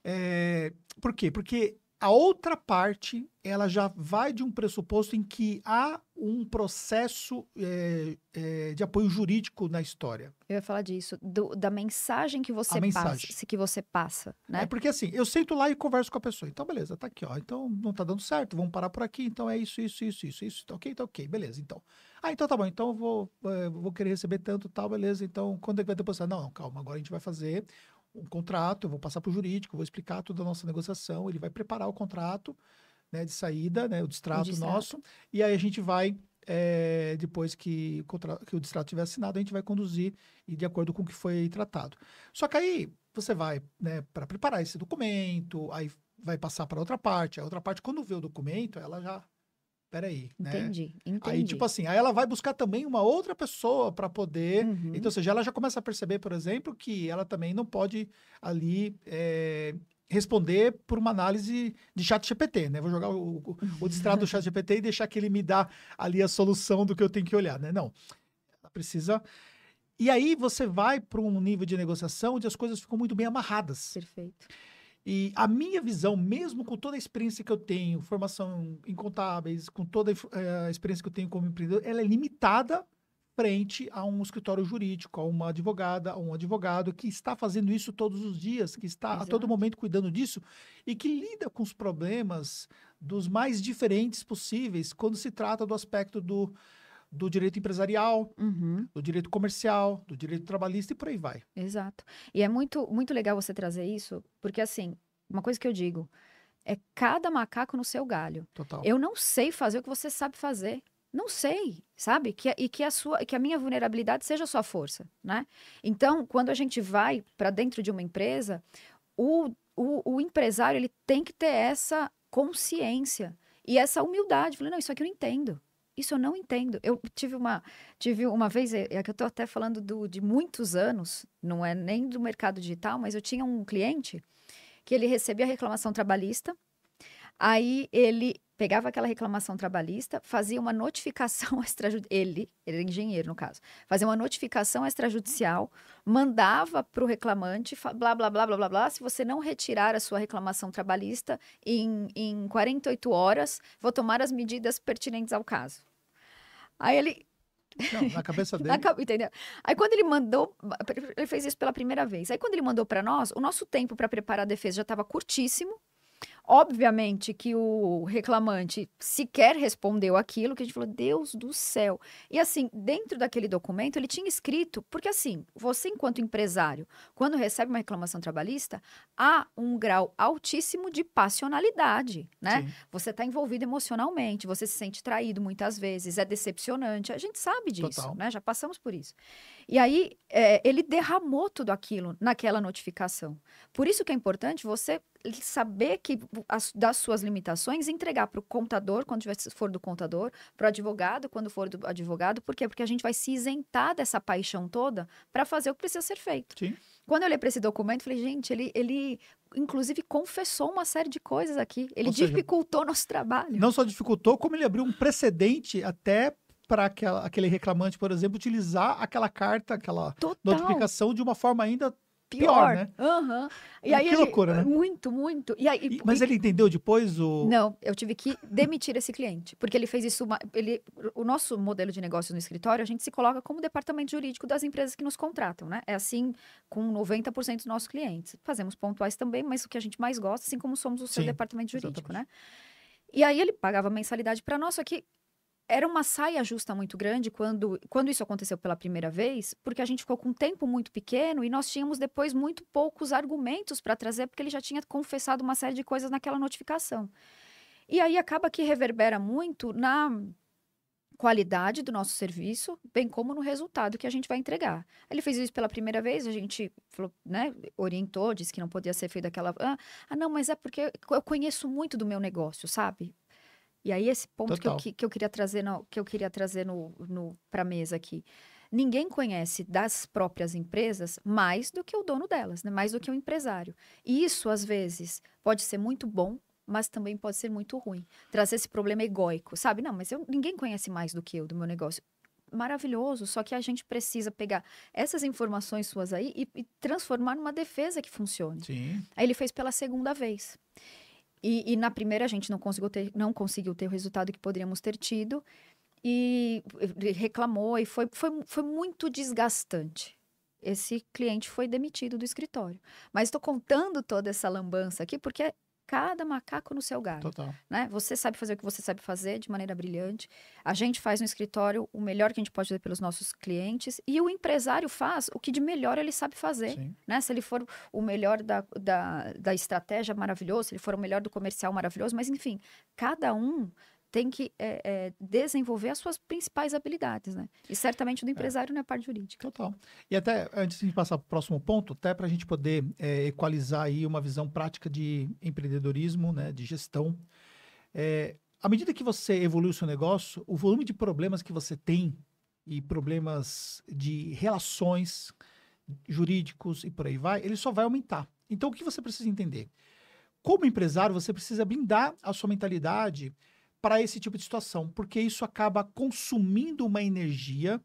Speaker 1: É, por quê? Porque a outra parte, ela já vai de um pressuposto em que há um processo é, é, de apoio jurídico na história.
Speaker 2: Eu ia falar disso, do, da mensagem que você a passa, que você passa, né? É porque
Speaker 1: assim, eu sento
Speaker 2: lá e converso com a pessoa. Então, beleza, tá
Speaker 1: aqui, ó. Então, não tá dando certo, vamos parar por aqui. Então, é isso, isso, isso, isso, isso. Tá ok, tá ok, beleza. Então, ah, então tá bom. Então, eu vou, é, eu vou querer receber tanto, tal, beleza. Então, quando é que vai depositar? Não, não, calma. Agora a gente vai fazer um contrato. Eu vou passar pro jurídico, vou explicar toda a nossa negociação. Ele vai preparar o contrato né, de saída, né, o distrato, distrato nosso, e aí a gente vai é, depois que, que, o distrato tiver assinado, a gente vai conduzir e de acordo com o que foi tratado. Só que aí você vai né, para preparar esse documento, aí vai passar para outra parte, a outra parte, quando vê o documento, ela já. Peraí. Entendi, né? entendi. Aí, tipo assim, aí ela vai buscar também uma outra pessoa para poder. Uhum. Então, ou seja, ela já começa a perceber, por exemplo, que ela também não pode ali é, responder por uma análise de chat GPT, né? Vou jogar o, o, o uhum. distrato do chat GPT e deixar que ele me dá ali a solução do que eu tenho que olhar, né? Não. Ela precisa... E aí você vai para um nível de negociação onde as coisas ficam muito bem amarradas. Perfeito. E a minha visão, mesmo com toda a experiência que eu tenho, formação em contábeis, com toda eh, a experiência que eu tenho como empreendedor, ela é limitada frente a um escritório jurídico, a uma advogada, a um advogado que está fazendo isso todos os dias, que está Exato. a todo momento cuidando disso e que lida com os problemas dos mais diferentes possíveis quando se trata do aspecto do, do direito empresarial, uhum. do direito comercial, do direito trabalhista e por aí vai.
Speaker 2: Exato. E é muito, muito legal você trazer isso, porque assim, uma coisa que eu digo é cada macaco no seu galho. Total. Eu não sei fazer o que você sabe fazer. Não sei, sabe? Que, e que a sua, que a minha vulnerabilidade seja a sua força, né? Então, quando a gente vai para dentro de uma empresa, o, o, o empresário ele tem que ter essa consciência e essa humildade. Falei, não, isso aqui eu não entendo. Isso eu não entendo. Eu tive uma, tive uma vez, é, é que eu estou até falando do, de muitos anos, não é nem do mercado digital, mas eu tinha um cliente que ele recebia reclamação trabalhista Aí ele pegava aquela reclamação trabalhista, fazia uma notificação extrajudicial, ele, ele era engenheiro no caso, fazia uma notificação extrajudicial, mandava para o reclamante, blá, blá, blá, blá, blá, blá, se você não retirar a sua reclamação trabalhista em, em 48 horas, vou tomar as medidas pertinentes ao caso. Aí ele não, na cabeça dele. entendeu? Aí quando ele mandou, ele fez isso pela primeira vez. Aí quando ele mandou para nós, o nosso tempo para preparar a defesa já estava curtíssimo. Obviamente que o reclamante sequer respondeu aquilo, que a gente falou, Deus do céu. E assim, dentro daquele documento, ele tinha escrito, porque assim, você, enquanto empresário, quando recebe uma reclamação trabalhista, há um grau altíssimo de passionalidade, né? Sim. Você está envolvido emocionalmente, você se sente traído muitas vezes, é decepcionante. A gente sabe disso, Total. né? Já passamos por isso. E aí é, ele derramou tudo aquilo naquela notificação. Por isso que é importante você saber que as, das suas limitações entregar para o contador quando tiver, for do contador, para o advogado quando for do advogado, por quê? Porque a gente vai se isentar dessa paixão toda para fazer o que precisa ser feito. Sim. Quando eu li para esse documento, falei, gente, ele, ele inclusive confessou uma série de coisas aqui. Ele dificultou nosso trabalho.
Speaker 1: Não só dificultou, como ele abriu um precedente até para aquele reclamante, por exemplo, utilizar aquela carta, aquela Total. notificação de uma forma ainda pior, pior né?
Speaker 2: Uhum. E aí que ele, loucura, né? Muito, muito. E aí, e, mas
Speaker 1: e... ele entendeu depois o.
Speaker 2: Não, eu tive que demitir esse cliente. Porque ele fez isso. Uma, ele, o nosso modelo de negócio no escritório, a gente se coloca como departamento jurídico das empresas que nos contratam, né? É assim com 90% dos nossos clientes. Fazemos pontuais também, mas o que a gente mais gosta, assim como somos o seu Sim, departamento jurídico, exatamente. né? E aí ele pagava mensalidade para nós, só que era uma saia justa muito grande quando, quando isso aconteceu pela primeira vez, porque a gente ficou com um tempo muito pequeno e nós tínhamos depois muito poucos argumentos para trazer, porque ele já tinha confessado uma série de coisas naquela notificação. E aí acaba que reverbera muito na qualidade do nosso serviço, bem como no resultado que a gente vai entregar. Ele fez isso pela primeira vez, a gente falou, né, orientou, disse que não podia ser feito daquela, ah, ah não, mas é porque eu conheço muito do meu negócio, sabe? E aí esse ponto que eu, que eu queria trazer, no, que eu queria trazer no, no para mesa aqui. Ninguém conhece das próprias empresas mais do que o dono delas, né? mais do que o empresário. E isso, às vezes, pode ser muito bom, mas também pode ser muito ruim. Trazer esse problema egóico, sabe? Não, mas eu, ninguém conhece mais do que eu do meu negócio maravilhoso, só que a gente precisa pegar essas informações suas aí e, e transformar numa defesa que funcione. Sim. Aí ele fez pela segunda vez. E, e, na primeira a gente não conseguiu, ter, não conseguiu ter o resultado que poderíamos ter tido. E reclamou, e foi, foi, foi muito desgastante. Esse cliente foi demitido do escritório. Mas estou contando toda essa lambança aqui porque cada macaco no seu galho. Total. Né? Você sabe fazer o que você sabe fazer de maneira brilhante. A gente faz no escritório o melhor que a gente pode fazer pelos nossos clientes. E o empresário faz o que de melhor ele sabe fazer. Né? Se ele for o melhor da, da, da estratégia, maravilhoso. Se ele for o melhor do comercial, maravilhoso. Mas, enfim, cada um tem que é, é, desenvolver as suas principais habilidades, né? E certamente do é. empresário é. na parte jurídica. Total.
Speaker 1: E até, antes de passar para o próximo ponto, até para a gente poder é, equalizar aí uma visão prática de empreendedorismo, né, de gestão, é, à medida que você evolui o seu negócio, o volume de problemas que você tem e problemas de relações jurídicos e por aí vai, ele só vai aumentar. Então, o que você precisa entender? Como empresário, você precisa blindar a sua mentalidade para esse tipo de situação, porque isso acaba consumindo uma energia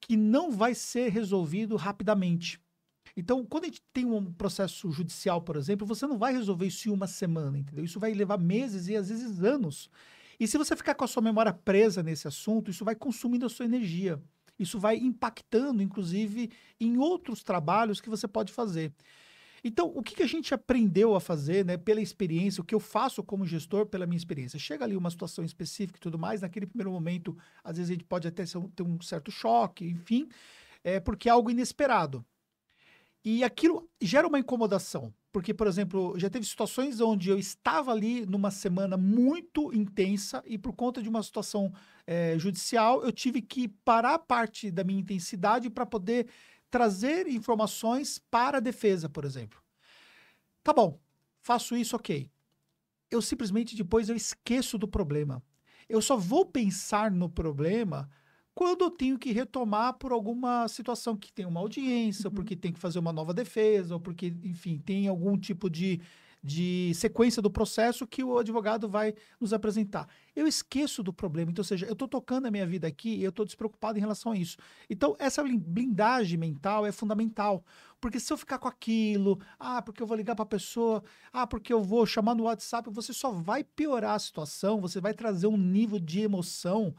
Speaker 1: que não vai ser resolvido rapidamente. Então, quando a gente tem um processo judicial, por exemplo, você não vai resolver isso em uma semana, entendeu? Isso vai levar meses e às vezes anos. E se você ficar com a sua memória presa nesse assunto, isso vai consumindo a sua energia. Isso vai impactando, inclusive, em outros trabalhos que você pode fazer. Então, o que, que a gente aprendeu a fazer, né, pela experiência, o que eu faço como gestor pela minha experiência? Chega ali uma situação específica e tudo mais, naquele primeiro momento, às vezes a gente pode até ter um certo choque, enfim, é porque é algo inesperado. E aquilo gera uma incomodação, porque, por exemplo, já teve situações onde eu estava ali numa semana muito intensa e por conta de uma situação é, judicial, eu tive que parar parte da minha intensidade para poder trazer informações para a defesa, por exemplo. Tá bom, faço isso, ok. Eu simplesmente depois eu esqueço do problema. Eu só vou pensar no problema quando eu tenho que retomar por alguma situação que tem uma audiência, uhum. porque tem que fazer uma nova defesa, ou porque, enfim, tem algum tipo de de sequência do processo que o advogado vai nos apresentar. Eu esqueço do problema, então, ou seja, eu estou tocando a minha vida aqui e eu estou despreocupado em relação a isso. Então, essa blindagem mental é fundamental, porque se eu ficar com aquilo, ah, porque eu vou ligar para a pessoa, ah, porque eu vou chamar no WhatsApp, você só vai piorar a situação, você vai trazer um nível de emoção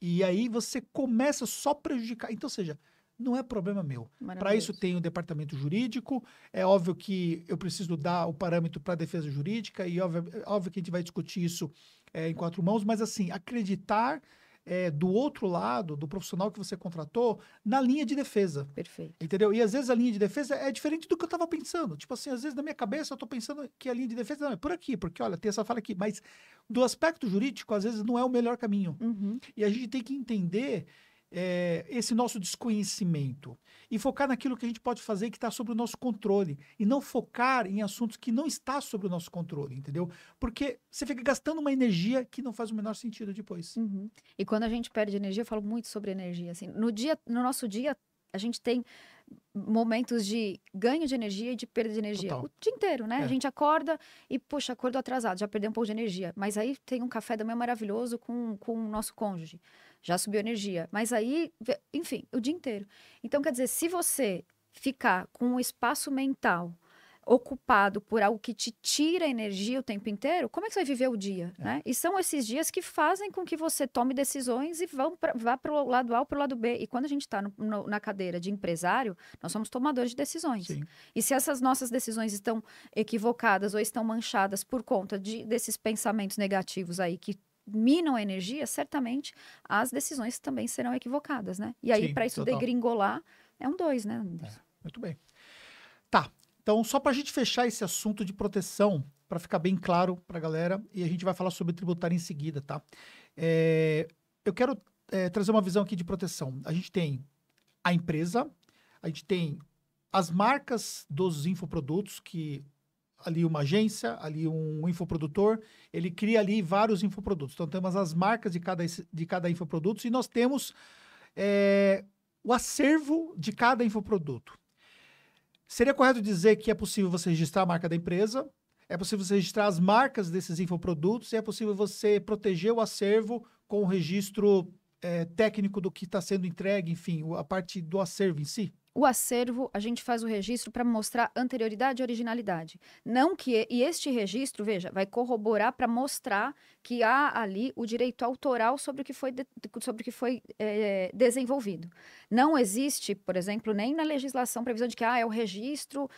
Speaker 1: e aí você começa só a prejudicar. Então, ou seja, não é problema meu. Para isso tem o um departamento jurídico. É óbvio que eu preciso dar o parâmetro para a defesa jurídica e óbvio, óbvio que a gente vai discutir isso é, em quatro mãos, mas assim, acreditar é, do outro lado, do profissional que você contratou, na linha de defesa. Perfeito. Entendeu? E às vezes a linha de defesa é diferente do que eu estava pensando. Tipo assim, às vezes na minha cabeça eu estou pensando que a linha de defesa não, é por aqui, porque olha, tem essa fala aqui. Mas do aspecto jurídico, às vezes não é o melhor caminho. Uhum. E a gente tem que entender é, esse nosso desconhecimento e focar naquilo que a gente pode fazer que está sobre o nosso controle e não focar em assuntos que não está sobre o nosso controle, entendeu? Porque você
Speaker 2: fica gastando uma energia que não faz o menor sentido depois. Uhum. E quando a gente perde energia, eu falo muito sobre energia. Assim, no dia, no nosso dia, a gente tem momentos de ganho de energia e de perda de energia. Total. O dia inteiro, né? É. A gente acorda e, poxa, acordou atrasado, já perdeu um pouco de energia. Mas aí tem um café da manhã maravilhoso com, com o nosso cônjuge. Já subiu energia. Mas aí, enfim, o dia inteiro. Então, quer dizer, se você ficar com um espaço mental ocupado por algo que te tira energia o tempo inteiro, como é que você vai viver o dia? É. Né? E são esses dias que fazem com que você tome decisões e vão pra, vá para o lado A ou para o lado B. E quando a gente está na cadeira de empresário, nós somos tomadores de decisões. Sim. E se essas nossas decisões estão equivocadas ou estão manchadas por conta de, desses pensamentos negativos aí que minam a energia, certamente as decisões também serão equivocadas, né? E aí, para isso total. degringolar, é um dois, né? É. Muito bem.
Speaker 1: Tá, então, só para a gente fechar esse assunto de proteção, para ficar bem claro para a galera, e a gente vai falar sobre tributário em seguida, tá? É, eu quero é, trazer uma visão aqui de proteção. A gente tem a empresa, a gente tem as marcas dos infoprodutos, que ali uma agência, ali um infoprodutor, ele cria ali vários infoprodutos. Então, temos as marcas de cada, de cada infoproduto e nós temos é, o acervo de cada infoproduto. Seria correto dizer que é possível você registrar a marca da empresa, é possível você registrar as marcas desses infoprodutos e é possível você proteger o acervo com o registro é, técnico do que está sendo entregue, enfim, a parte do acervo em si?
Speaker 2: o acervo, a gente faz o registro para mostrar anterioridade e originalidade. Não que e este registro, veja, vai corroborar para mostrar que há ali o direito autoral sobre o que foi, de, sobre o que foi é, desenvolvido. Não existe, por exemplo, nem na legislação previsão de que ah, é o registro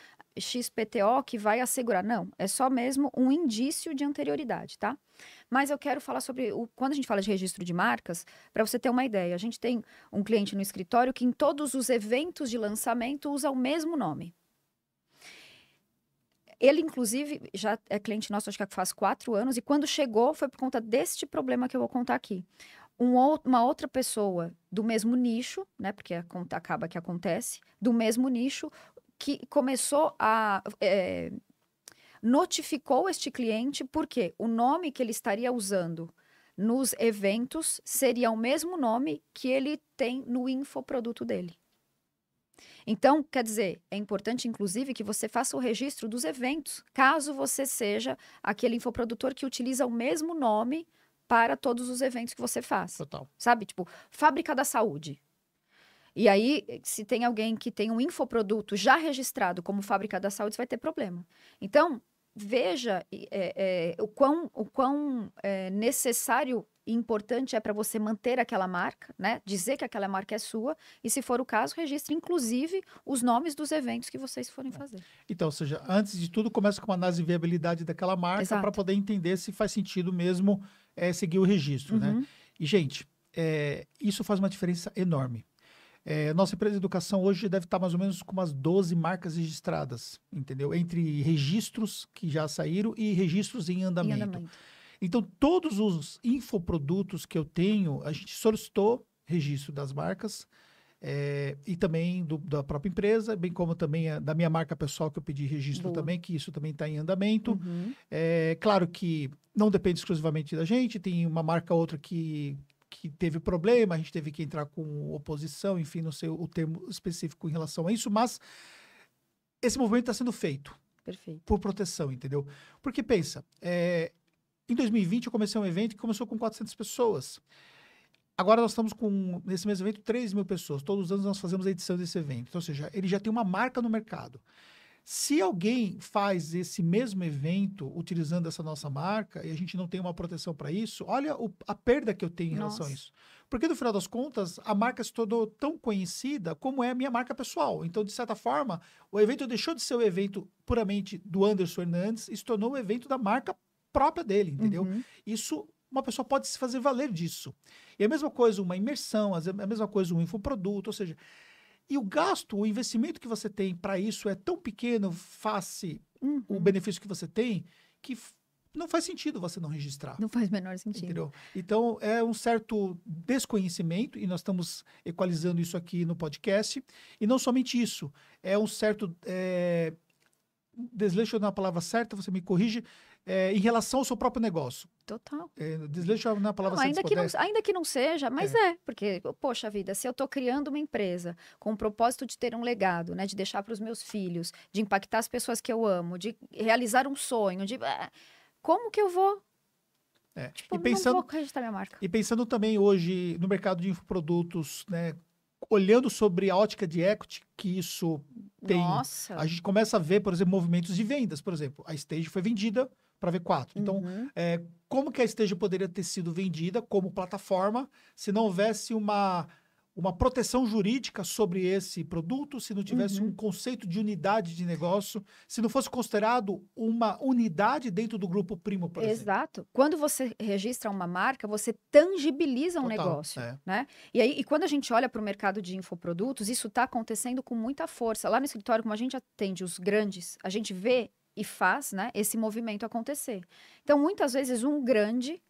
Speaker 2: XPTO que vai assegurar. Não, é só mesmo um indício de anterioridade, tá? Mas eu quero falar sobre o, quando a gente fala de registro de marcas, para você ter uma ideia. A gente tem um cliente no escritório que em todos os eventos de lançamento usa o mesmo nome. Ele, inclusive, já é cliente nosso, acho que faz quatro anos, e quando chegou foi por conta deste problema que eu vou contar aqui. Um uma outra pessoa do mesmo nicho, né? Porque acaba que acontece, do mesmo nicho, que começou a. É, notificou este cliente porque o nome que ele estaria usando nos eventos seria o mesmo nome que ele tem no infoproduto dele. Então, quer dizer, é importante, inclusive, que você faça o registro dos eventos, caso você seja aquele infoprodutor que utiliza o mesmo nome para todos os eventos que você faz. Total. Sabe? Tipo, fábrica da saúde. E aí, se tem alguém que tem um infoproduto já registrado como fábrica da saúde, vai ter problema. Então, veja é, é, o quão, o quão é, necessário e importante é para você manter aquela marca, né? Dizer que aquela marca é sua e, se for o caso, registre inclusive os nomes dos eventos que vocês forem é. fazer.
Speaker 1: Então, ou seja, antes de tudo, começa com uma análise de viabilidade daquela marca para poder entender se faz sentido mesmo é, seguir o registro, né? uhum. né? E, gente, é, isso faz uma diferença enorme. É, nossa empresa de educação hoje deve estar mais ou menos com umas 12 marcas registradas, entendeu? Entre registros que já saíram e registros em andamento. Em andamento. Então, todos os infoprodutos que eu tenho, a gente solicitou registro das marcas é, e também do, da própria empresa, bem como também a, da minha marca pessoal que eu pedi registro Boa. também, que isso também está em andamento. Uhum. É, claro que não depende exclusivamente da gente, tem uma marca outra que que teve problema, a gente teve que entrar com oposição, enfim, não sei o termo específico em relação a isso, mas esse movimento está sendo feito. Perfeito. Por proteção, entendeu? Porque pensa, é, em 2020 eu comecei um evento que começou com 400 pessoas. Agora nós estamos com, nesse mesmo evento, 3 mil pessoas. Todos os anos nós fazemos a edição desse evento. Então, ou seja, ele já tem uma marca no mercado. Se alguém faz esse mesmo evento utilizando essa nossa marca e a gente não tem uma proteção para isso, olha o, a perda que eu tenho em nossa. relação a isso. Porque no final das contas, a marca se tornou tão conhecida como é a minha marca pessoal. Então, de certa forma, o evento deixou de ser o um evento puramente do Anderson Hernandes e se tornou o um evento da marca própria dele, entendeu? Uhum. Isso uma pessoa pode se fazer valer disso. E é a mesma coisa uma imersão, é a mesma coisa um infoproduto, ou seja, e o gasto, o investimento que você tem para isso é tão pequeno face uhum. o benefício que você tem, que não faz sentido você não registrar. Não
Speaker 2: faz menor sentido. Entendeu?
Speaker 1: Então, é um certo desconhecimento, e nós estamos equalizando isso aqui no podcast. E não somente isso, é um certo. É... Desleixo na palavra certa, você me corrige é, em relação ao seu próprio negócio. Total. É, na palavra não, ainda que não,
Speaker 2: Ainda que não seja, mas é. é. porque, poxa vida, se eu estou criando uma empresa com o propósito de ter um legado, né, de deixar para os meus filhos, de impactar as pessoas que eu amo, de realizar um sonho, de. Ah, como que eu vou
Speaker 1: é. Tipo, e pensando, E pensando também hoje no mercado de infoprodutos, né? Olhando sobre a ótica de equity, que isso tem. Nossa. A gente começa a ver, por exemplo, movimentos de vendas. Por exemplo, a Stage foi vendida para V4. Então, uhum. é, como que a Esteja poderia ter sido vendida como plataforma se não houvesse uma, uma proteção jurídica sobre esse produto, se não tivesse uhum. um conceito de unidade de
Speaker 2: negócio, se não fosse considerado uma unidade dentro do grupo primo, por exemplo. Exato. Quando você registra uma marca, você tangibiliza um Total, negócio, é. né? E aí, e quando a gente olha para o mercado de infoprodutos, isso está acontecendo com muita força. Lá no escritório, como a gente atende os grandes, a gente vê e faz né, esse movimento acontecer. Então, muitas vezes, um grande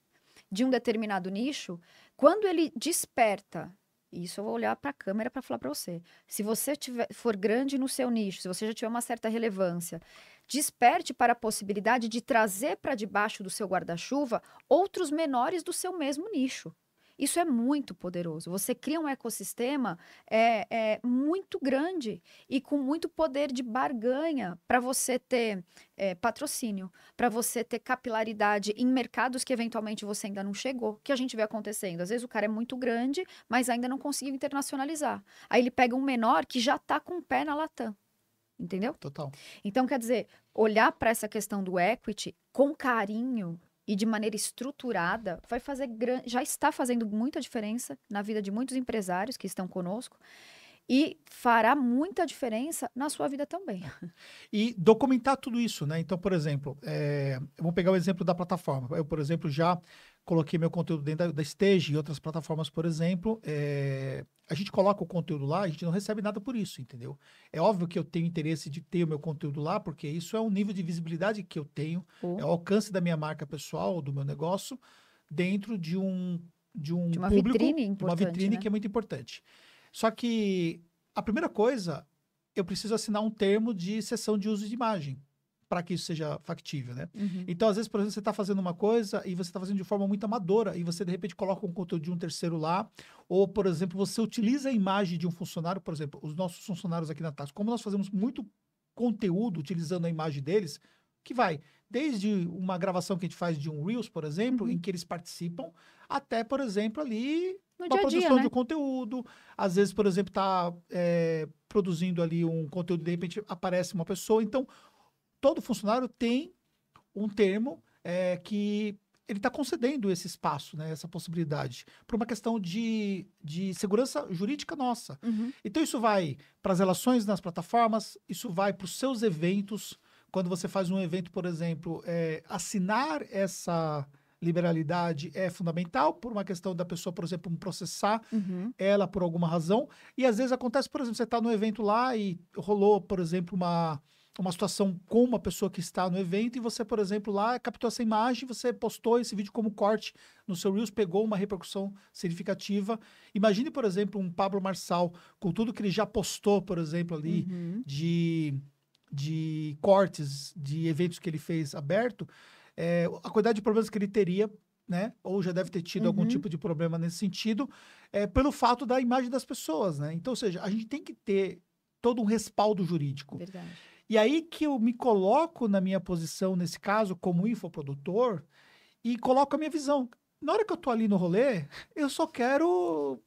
Speaker 2: de um determinado nicho, quando ele desperta isso eu vou olhar para a câmera para falar para você. Se você tiver, for grande no seu nicho, se você já tiver uma certa relevância, desperte para a possibilidade de trazer para debaixo do seu guarda-chuva outros menores do seu mesmo nicho. Isso é muito poderoso. Você cria um ecossistema é, é muito grande e com muito poder de barganha para você ter é, patrocínio, para você ter capilaridade em mercados que eventualmente você ainda não chegou, que a gente vê acontecendo. Às vezes o cara é muito grande, mas ainda não conseguiu internacionalizar. Aí ele pega um menor que já está com o pé na Latam. Entendeu? Total. Então, quer dizer, olhar para essa questão do equity com carinho e de maneira estruturada vai fazer já está fazendo muita diferença na vida de muitos empresários que estão conosco e fará muita diferença na sua vida também.
Speaker 1: E documentar tudo isso, né? Então, por exemplo, é, eu vou pegar o exemplo da plataforma. Eu, por exemplo, já coloquei meu conteúdo dentro da, da Stage e outras plataformas, por exemplo, é, a gente coloca o conteúdo lá, a gente não recebe nada por isso, entendeu? É óbvio que eu tenho interesse de ter o meu conteúdo lá, porque isso é um nível de visibilidade que eu tenho, uhum. é o alcance da minha marca pessoal, do meu negócio, dentro de um, de um de uma público, vitrine uma vitrine né? que é muito importante. Só que a primeira coisa, eu preciso assinar um termo de sessão de uso de imagem para que isso seja factível, né? Uhum. Então, às vezes, por exemplo, você está fazendo uma coisa e você está fazendo de forma muito amadora e você, de repente, coloca um conteúdo de um terceiro lá. Ou, por exemplo, você utiliza a imagem de um funcionário, por exemplo, os nossos funcionários aqui na Tax, como nós fazemos muito conteúdo utilizando a imagem deles, que vai desde uma gravação que a gente faz de um Reels, por exemplo, uhum. em que eles participam, até, por exemplo, ali no uma dia produção dia, né? de conteúdo. Às vezes, por exemplo, está é, eh, produzindo ali um conteúdo, de repente aparece uma pessoa. Então, todo funcionário tem um termo é, que ele está concedendo esse espaço, né, essa possibilidade, por uma questão de, de segurança jurídica nossa. Uhum. Então, isso vai para as relações nas plataformas, isso vai para os seus eventos. Quando você faz um evento, por exemplo, é, assinar essa liberalidade é fundamental por uma questão da pessoa, por exemplo, processar uhum. ela por alguma razão. E às vezes acontece, por exemplo, você está no evento lá e rolou, por exemplo, uma uma situação com uma pessoa que está no evento e você, por exemplo, lá captou essa imagem, você postou esse vídeo como corte no seu Reels, pegou uma repercussão significativa. Imagine, por exemplo, um Pablo Marçal com tudo que ele já postou, por exemplo, ali uhum. de, de cortes de eventos que ele fez aberto, é, a quantidade de problemas que ele teria né? Ou já deve ter tido uhum. algum tipo de problema nesse sentido, é, pelo fato da imagem das pessoas, né? Então, ou seja, a gente tem que ter todo um respaldo jurídico. Verdade. E aí que eu me coloco na minha posição, nesse caso, como infoprodutor, e coloco a minha visão. Na hora que eu tô ali no rolê, eu só quero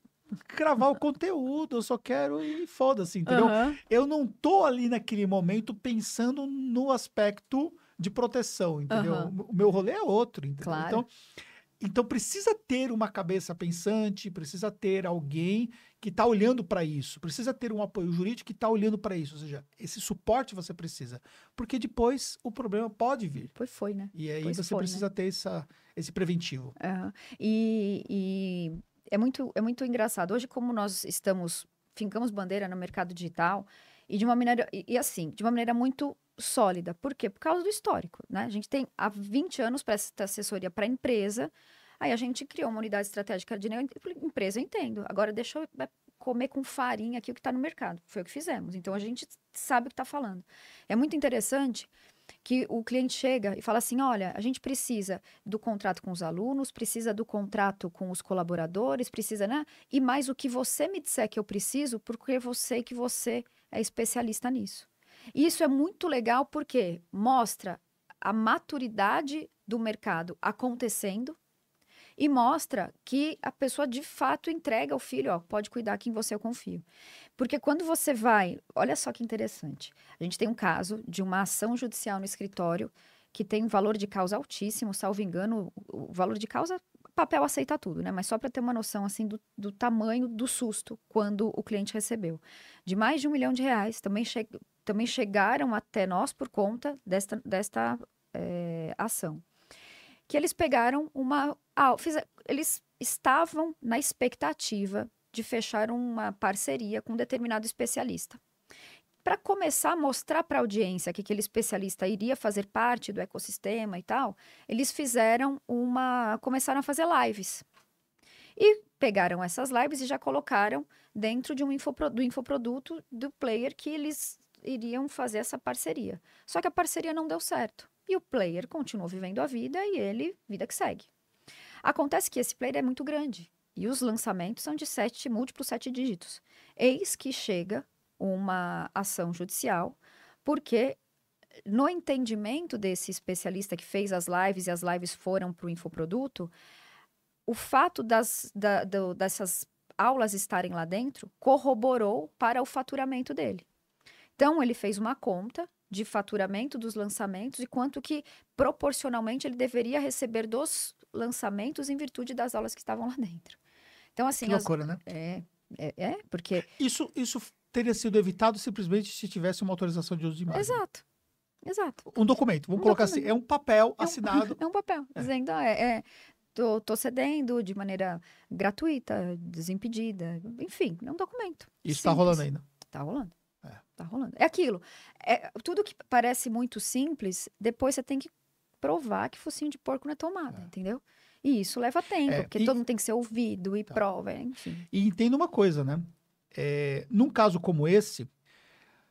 Speaker 1: gravar o conteúdo, eu só quero e foda-se, entendeu? Uhum. Eu não tô ali naquele momento pensando no aspecto de proteção, entendeu? Uhum. O meu rolê é outro, entendeu? Claro. Então, então precisa ter uma cabeça pensante, precisa ter alguém que está olhando para isso, precisa ter um apoio jurídico que está olhando para isso, ou seja, esse suporte você precisa,
Speaker 2: porque depois o problema pode vir. Pois foi, né? E aí pois você foi, né? precisa né? ter essa, esse preventivo. Uhum. E, e é muito é muito engraçado hoje como nós estamos fincamos bandeira no mercado digital e de uma maneira, e, e assim, de uma maneira muito sólida. Por quê? Por causa do histórico, né? A gente tem há 20 anos para essa assessoria para empresa. Aí a gente criou uma unidade estratégica de empresa, eu entendo. Agora deixa eu né, comer com farinha aqui o que está no mercado. Foi o que fizemos. Então a gente sabe o que está falando. É muito interessante que o cliente chega e fala assim: olha, a gente precisa do contrato com os alunos, precisa do contrato com os colaboradores, precisa, né? E mais o que você me disser que eu preciso, porque eu sei que você é especialista nisso. Isso é muito legal porque mostra a maturidade do mercado acontecendo e mostra que a pessoa de fato entrega ao filho, ó, pode cuidar que em você eu confio. Porque quando você vai, olha só que interessante. A gente tem um caso de uma ação judicial no escritório que tem um valor de causa altíssimo, salvo engano, o valor de causa papel aceita tudo, né? Mas só para ter uma noção assim do, do, tamanho do susto quando o cliente recebeu. De mais de um milhão de reais também, che também chegaram até nós por conta desta, desta é, ação. Que eles pegaram uma. Ah, fiz, eles estavam na expectativa de fechar uma parceria com um determinado especialista para começar a mostrar para a audiência que aquele especialista iria fazer parte do ecossistema e tal, eles fizeram uma. começaram a fazer lives. E pegaram essas lives e já colocaram dentro de um infopro, do infoproduto do player que eles iriam fazer essa parceria. Só que a parceria não deu certo. E o player continuou vivendo a vida e ele, vida que segue. Acontece que esse player é muito grande e os lançamentos são de sete, múltiplos sete dígitos. Eis que chega uma ação judicial, porque no entendimento desse especialista que fez as lives e as lives foram para o infoproduto, o fato das, da, do, dessas aulas estarem lá dentro corroborou para o faturamento dele. Então, ele fez uma conta de faturamento dos lançamentos e quanto que proporcionalmente ele deveria receber dos lançamentos em virtude das aulas que estavam lá dentro. Então, assim. Que loucura, as... né? É, é, é,
Speaker 1: porque. Isso, isso teria sido evitado simplesmente se tivesse uma autorização de uso de imagem. Exato. Exato. Um documento, vamos um colocar documento. assim, é um papel é um, assinado.
Speaker 2: É um papel, é. dizendo, ah, é, é tô, tô, cedendo de maneira gratuita, desimpedida, enfim, é um documento. Isso está rolando ainda. Está rolando. É. Tá rolando. É aquilo. É, tudo que parece muito simples, depois você tem que provar que focinho de porco não é tomada, é. entendeu? E isso leva tempo, é, porque e... todo mundo tem que ser ouvido e tá. prova, é, enfim.
Speaker 1: E entenda uma coisa, né? é, num caso como esse,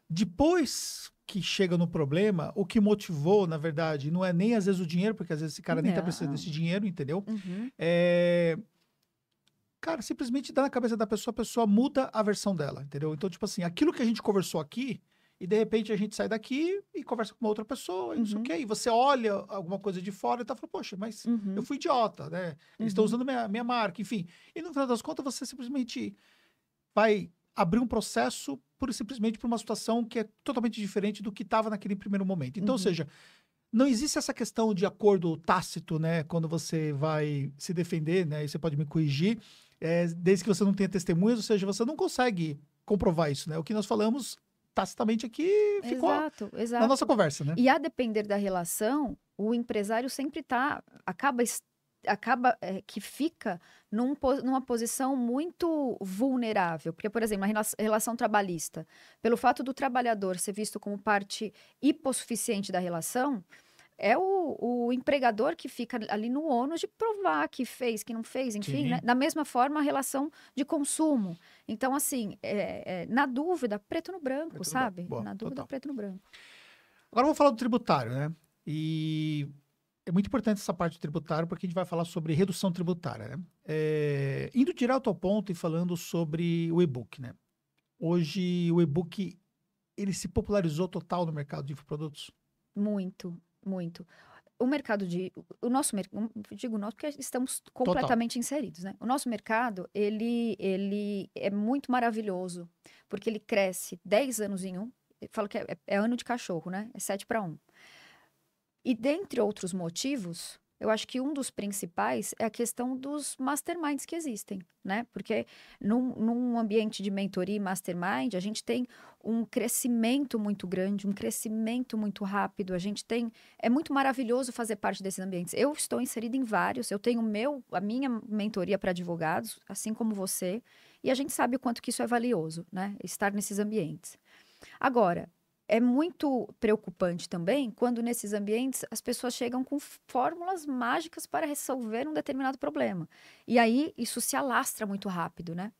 Speaker 1: depois que chega no problema, o que motivou, na verdade, não é nem às vezes o dinheiro, porque às vezes esse cara não. nem tá precisando desse dinheiro, entendeu? Uhum. É, cara, simplesmente dá na cabeça da pessoa, a pessoa muda a versão dela, entendeu? Então, tipo assim, aquilo que a gente conversou aqui, e de repente a gente sai daqui e conversa com uma outra pessoa, uhum. isso quê, e você olha alguma coisa de fora e tá falando, poxa, mas uhum. eu fui idiota, né? Eles estão uhum. usando minha, minha marca, enfim. E no final das contas, você simplesmente vai abrir um processo por simplesmente por uma situação que é totalmente diferente do que estava naquele primeiro momento. Então, uhum. ou seja, não existe essa questão de acordo tácito, né? Quando você vai se defender, né? E você pode me corrigir, é, desde que você não tenha testemunhas, ou seja, você não consegue comprovar isso, né? O que nós falamos tacitamente aqui ficou exato, exato. na nossa conversa, né?
Speaker 2: E a depender da relação, o empresário sempre está acaba acaba é, que fica num, numa posição muito vulnerável. Porque, por exemplo, a relação trabalhista, pelo fato do trabalhador ser visto como parte hipossuficiente da relação, é o, o, empregador que fica ali no ônus de provar que fez, que não fez, enfim, né? da mesma forma a relação de consumo. Então, assim, é, é, na dúvida, preto no branco, preto sabe? No branco. Boa, na dúvida, total. preto no branco.
Speaker 1: Agora vou falar do tributário, né? E é muito importante essa parte tributária, porque a gente vai falar sobre redução tributária. Né? É, indo direto ao ponto e falando sobre o e-book. Né? Hoje, o e-book ele se popularizou total no mercado de infoprodutos?
Speaker 2: Muito, muito. O mercado de. O nosso mercado. Digo nós porque estamos completamente total. inseridos, né? O nosso mercado, ele, ele é muito maravilhoso, porque ele cresce 10 anos em um. Eu falo que é, é, é ano de cachorro, né? É 7 para 1. E dentre outros motivos, eu acho que um dos principais é a questão dos masterminds que existem, né? Porque num, num, ambiente de mentoria e mastermind, a gente tem um crescimento muito grande, um crescimento muito rápido. A gente tem. É muito maravilhoso fazer parte desses ambientes. Eu estou inserida em vários, eu tenho meu, a minha mentoria para advogados, assim como você, e a gente sabe o quanto que isso é valioso, né? Estar nesses ambientes. Agora, é muito preocupante também quando nesses ambientes as pessoas chegam com fórmulas mágicas para resolver um determinado problema. E aí isso se alastra muito rápido, né?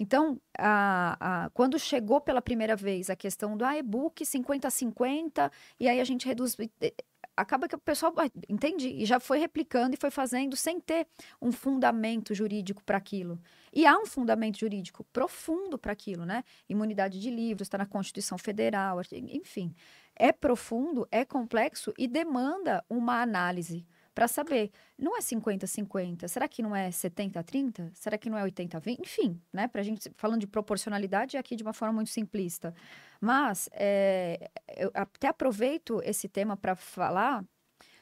Speaker 2: Então, a, a, quando chegou pela primeira vez a questão do ah, e-book 50-50, e aí a gente reduz. Acaba que o pessoal entende e já foi replicando e foi fazendo sem ter um fundamento jurídico para aquilo. E há um fundamento jurídico profundo para aquilo, né? Imunidade de livros, está na Constituição Federal, enfim. É profundo, é complexo e demanda uma análise para saber, não é 50-50? Será que não é 70-30? Será que não é 80-20? Enfim, né? Para a gente, falando de proporcionalidade, é aqui de uma forma muito simplista. Mas é, eu até aproveito esse tema para falar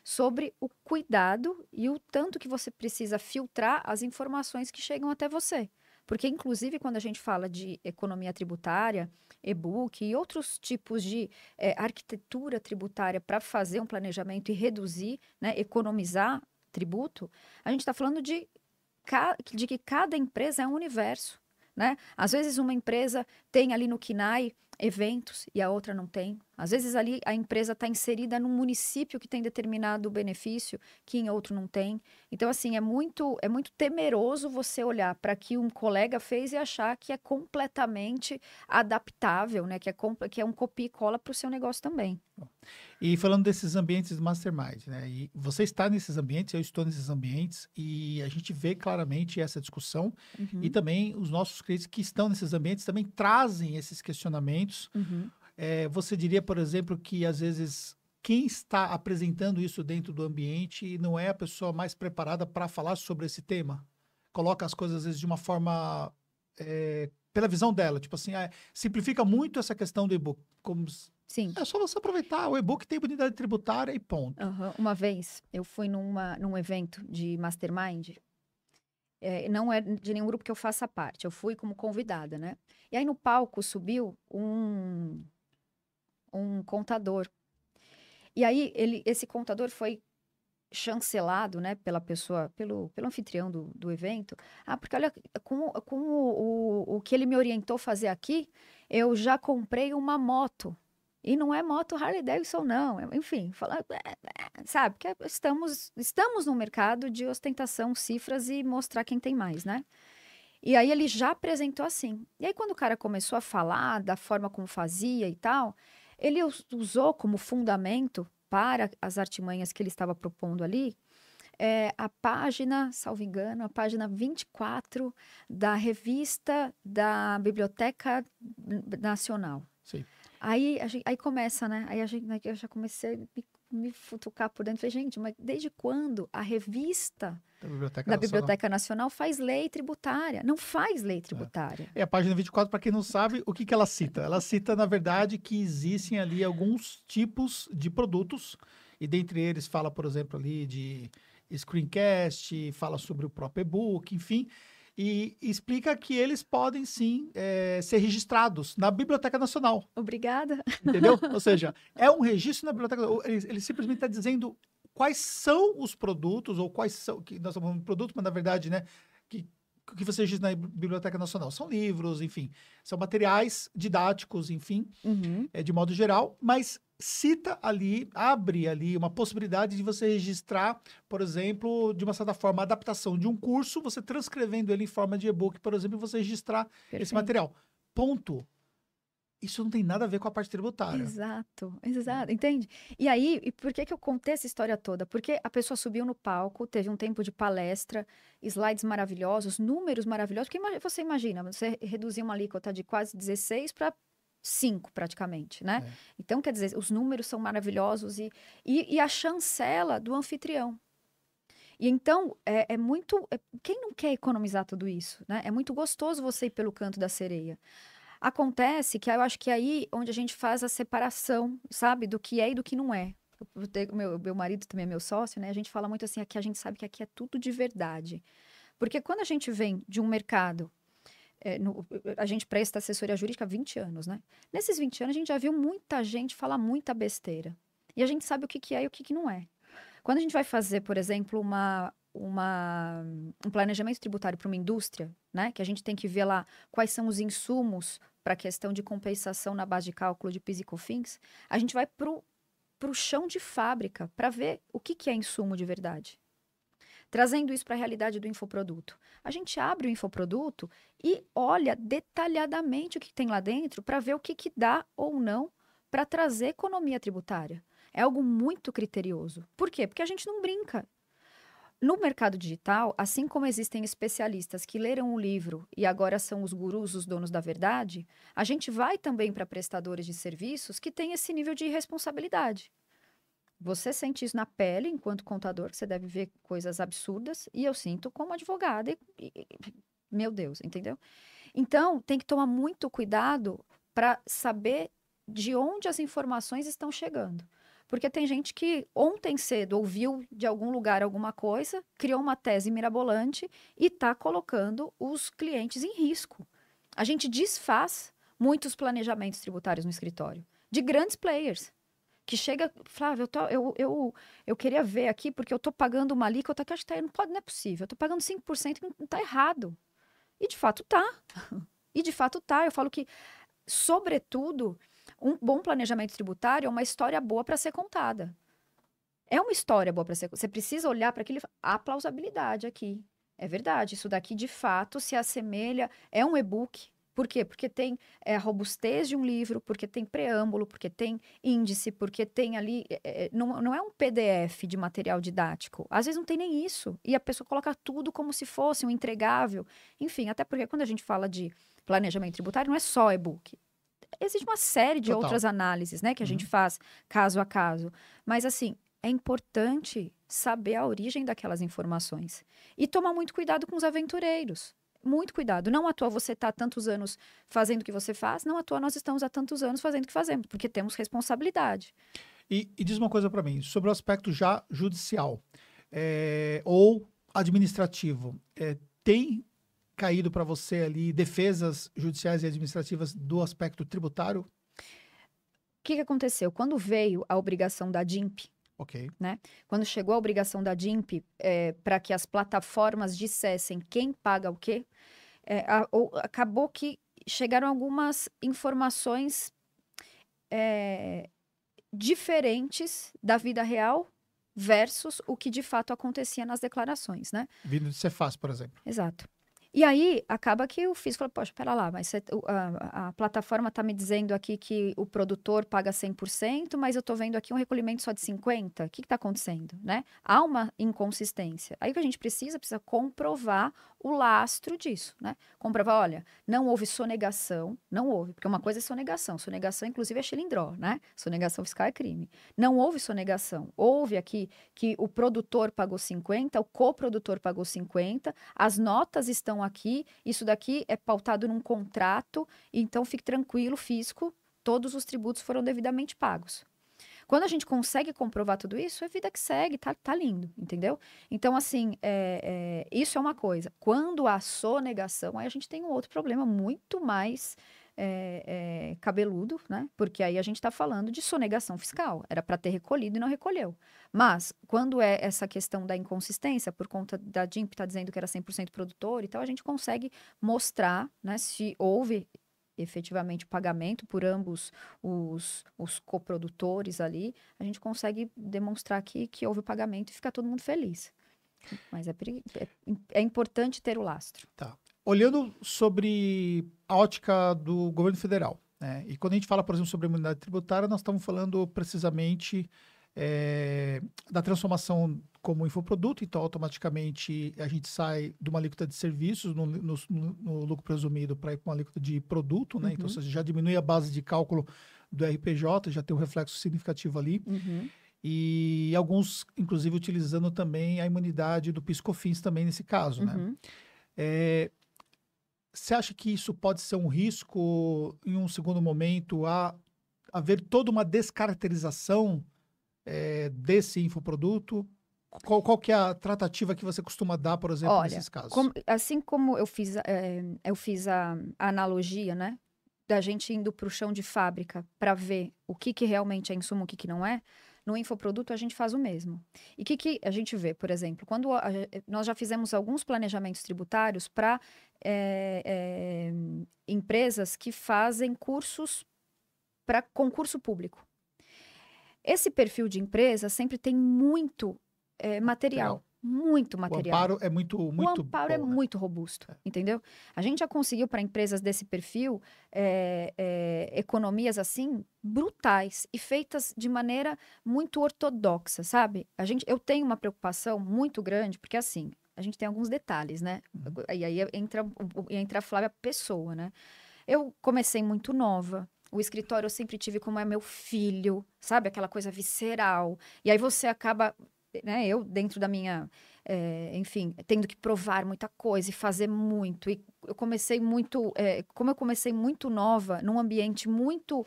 Speaker 2: sobre o cuidado e o tanto que você precisa filtrar as informações que chegam até você. Porque, inclusive, quando a gente fala de economia tributária, e-book e outros tipos de é, arquitetura tributária para fazer um planejamento e reduzir, né, economizar tributo, a gente está falando de, de que cada empresa é um universo. Né? Às vezes uma empresa tem ali no KINAI eventos e a outra não tem. Às vezes ali a empresa está inserida num município que tem determinado benefício que em outro não tem. Então assim é muito é muito temeroso você olhar para que um colega fez e achar que é completamente adaptável, né? Que é que é um copia e cola para o seu negócio também.
Speaker 1: E falando desses ambientes mastermind, né? E você está nesses ambientes, eu estou nesses ambientes e a gente vê claramente essa discussão uhum. e também os nossos clientes que estão nesses ambientes também trazem esses questionamentos Uhum. É, você diria, por exemplo, que às vezes quem está apresentando isso dentro do ambiente não é a pessoa mais preparada para falar sobre esse tema? Coloca as coisas, às vezes, de uma forma. É, pela visão dela, tipo assim, é, simplifica muito essa questão do e-book. Como Sim. É só você aproveitar. O e-book tem unidade tributária e ponto.
Speaker 2: Uhum. Uma vez eu fui numa, num evento de mastermind é, não é de nenhum grupo que eu faça parte. Eu fui como convidada, né? E aí no palco subiu um, um contador. E aí ele, esse contador foi chancelado, né, pela pessoa, pelo, pelo anfitrião do, do evento. Ah, porque olha, com, com o, o, o que ele me orientou fazer aqui, eu já comprei uma moto e não é moto Harley Davidson, não. É, enfim, fala, é, é, sabe? Que estamos, estamos no mercado de ostentação, cifras e mostrar quem tem mais, né? E aí ele já apresentou assim. E aí, quando o cara começou a falar da forma como fazia e tal, ele usou como fundamento para as artimanhas que ele estava propondo ali é, a página, salvo engano, a página 24 da revista da Biblioteca Nacional. Sim. Aí, gente, aí começa, né? Aí a gente, né, eu já comecei a me, me futucar por dentro. Falei, gente, mas desde quando a revista
Speaker 1: da Biblioteca, da Nacional. Biblioteca
Speaker 2: Nacional faz lei tributária? Não faz lei é. tributária.
Speaker 1: É, é a página 24, para quem não sabe, o que, que ela cita? Ela cita, na verdade, que existem ali alguns tipos de produtos, e dentre eles fala, por exemplo, ali de screencast, fala sobre o próprio e-book, enfim e explica que eles podem sim é, ser registrados na Biblioteca Nacional. Obrigada. Entendeu? Ou seja, é um registro na Biblioteca Ele, ele simplesmente está dizendo quais são os produtos, ou quais são. Que nós estamos falando produto, mas na verdade, né? Que, que você registra na Biblioteca Nacional. São livros, enfim, são materiais didáticos, enfim, uhum. é, de modo geral, mas cita ali, abre ali uma possibilidade de você registrar, por exemplo, de uma certa forma, a adaptação de um curso, você transcrevendo ele em forma de e-book, por exemplo, e você registrar Perfeito. esse material. Ponto. Isso não tem nada a ver com a parte tributária.
Speaker 2: Exato, exato, entende? E aí, e por que, que eu contei essa história toda? Porque a pessoa subiu no palco, teve um tempo de palestra, slides maravilhosos, números maravilhosos, porque você imagina, você reduzir uma alíquota de quase 16 para cinco praticamente, né? É. Então, quer dizer, os números são maravilhosos e, e, e a chancela do anfitrião. E então, é, é muito. É, quem não quer economizar tudo isso, né? É muito gostoso você ir pelo canto da sereia. Acontece que eu acho que é aí onde a gente faz a separação, sabe, do que é e do que não é. Eu, meu, meu marido também é meu sócio, né? A gente fala muito assim, aqui a gente sabe que aqui é tudo de verdade. Porque quando a gente vem de um mercado é, no, a gente presta assessoria jurídica há 20 anos, né? Nesses 20 anos, a gente já viu muita gente falar muita besteira. E a gente sabe o que, que é e o que, que não é. Quando a gente vai fazer, por exemplo, uma, uma, um planejamento tributário para uma indústria, né? Que a gente tem que ver lá quais são os insumos para a questão de compensação na base de cálculo de PIS e COFINS, a gente vai para o chão de fábrica para ver o que, que é insumo de verdade. Trazendo isso para a realidade do infoproduto. A gente abre o infoproduto e olha detalhadamente o que tem lá dentro para ver o que, que dá ou não para trazer economia tributária. É algo muito criterioso. Por quê? Porque a gente não brinca. No mercado digital, assim como existem especialistas que leram o livro e agora são os gurus, os donos da verdade, a gente vai também para prestadores de serviços que têm esse nível de responsabilidade. Você sente isso na pele, enquanto contador, que você deve ver coisas absurdas, e eu sinto como advogada, e, e, meu Deus, entendeu? Então, tem que tomar muito cuidado para saber de onde as informações estão chegando. Porque tem gente que ontem cedo ouviu de algum lugar alguma coisa, criou uma tese mirabolante e está colocando os clientes em risco. A gente desfaz muitos planejamentos tributários no escritório de grandes players que chega, Flávio, ah, eu, tô, eu, eu, eu queria ver aqui porque eu tô pagando uma alíquota que acho que tá, não pode, não é possível. Eu tô pagando 5% e tá errado. E de fato tá. E de fato tá. Eu falo que, sobretudo, um bom planejamento tributário é uma história boa para ser contada. É uma história boa para ser Você precisa olhar para aquele Há plausibilidade aqui. É verdade. Isso daqui, de fato, se assemelha. É um e-book por quê? Porque tem é, a robustez de um livro, porque tem preâmbulo, porque tem índice, porque tem ali. É, é não, não é um PDF de material didático. Às vezes não tem nem isso. E a pessoa coloca tudo como se fosse um entregável. Enfim, até porque quando a gente fala de planejamento tributário, não é só e-book existe uma série de Total. outras análises, né, que a uhum. gente faz caso a caso. Mas assim, é importante saber a origem daquelas informações e tomar muito cuidado com os aventureiros muito cuidado. Não à toa você está tantos anos fazendo o que você faz, não à toa nós estamos há tantos anos fazendo o que fazemos, porque temos responsabilidade. E,
Speaker 1: e diz uma coisa para mim, sobre o aspecto já judicial é, ou administrativo, é, tem caído para você ali defesas judiciais e administrativas do aspecto tributário? O
Speaker 2: que, que aconteceu? Quando veio a obrigação da DIMP, Ok. Né? Quando chegou a obrigação da DIMP é, para que as plataformas dissessem quem paga o quê, é, a, acabou que chegaram algumas informações é, diferentes da vida real versus o que de fato acontecia nas declarações, né?
Speaker 1: Vindo de Cefaz, por exemplo.
Speaker 2: Exato. E aí, acaba que o físico fala, poxa, pera lá, mas você, a, a, plataforma está me dizendo aqui que o produtor paga 100%, mas eu estou vendo aqui um recolhimento só de 50%. O que está acontecendo, né? Há uma inconsistência. Aí o que a gente precisa, precisa comprovar o lastro disso, né? Comprovar, olha, não houve sonegação, não houve, porque uma coisa é sonegação. Sonegação, inclusive, é xilindró, né? Sonegação fiscal é crime. Não houve sonegação. Houve aqui que o produtor pagou 50%, o coprodutor pagou 50%, as notas estão aqui, isso daqui é pautado num contrato, então fique tranquilo, fisco, todos os tributos foram devidamente pagos. Quando a gente consegue comprovar tudo isso, é vida que segue, tá, tá lindo, entendeu? Então, assim, é, é, isso é uma coisa. Quando há sonegação, aí a gente tem um outro problema muito mais é, é, cabeludo, né? Porque aí a gente está falando de sonegação fiscal. Era para ter recolhido e não recolheu. Mas, quando é essa questão da inconsistência, por conta da DIMP estar tá dizendo que era 100% produtor e tal, a gente consegue mostrar né, se houve efetivamente pagamento por ambos os, os coprodutores ali, a gente consegue demonstrar que, que houve o pagamento e ficar todo mundo feliz. Mas é, é, é importante ter o lastro.
Speaker 1: Tá olhando sobre a ótica do governo federal, né? e quando a gente fala, por exemplo, sobre a imunidade tributária, nós estamos falando precisamente é, da transformação como infoproduto, então automaticamente a gente sai de uma alíquota de serviços no, no, no lucro presumido para ir para uma alíquota de produto, né? Então, uhum. Então você já diminui a base de cálculo do RPJ, já tem um reflexo significativo ali. Uhum. E alguns, inclusive, utilizando também a imunidade do PiscoFins também nesse caso, né? uhum. né? É, você acha que isso pode ser um risco, em um segundo momento, a haver toda uma descaracterização é, desse infoproduto? Qual, qual que é a tratativa que você costuma dar, por exemplo, Olha, nesses casos? Como,
Speaker 2: assim como eu fiz, é, eu fiz a, a, analogia, né? Da gente indo para o chão de fábrica para ver o que, que realmente é insumo, o que, que não é. No infoproduto, a gente faz o mesmo. E o que, que a gente vê, por exemplo? Quando a, eh, nós já fizemos alguns planejamentos tributários para é, eh, é, eh, empresas que fazem cursos para concurso público. Esse perfil de empresa sempre tem muito é, material. Legal muito material. O amparo é muito, muito O amparo bom, é né? muito robusto, é. entendeu? A gente já conseguiu para empresas desse perfil é, é, economias assim brutais e feitas de maneira muito ortodoxa, sabe? A gente, eu tenho uma preocupação muito grande porque assim a gente tem alguns detalhes, né? Uhum. E aí entra, entra a Flávia Pessoa, né? Eu comecei muito nova, o escritório eu sempre tive como é meu filho, sabe? Aquela coisa visceral. E aí você acaba né, eu dentro da minha, é, enfim, tendo que provar muita coisa e fazer muito. E eu comecei muito, é, como eu comecei muito nova, num ambiente muito,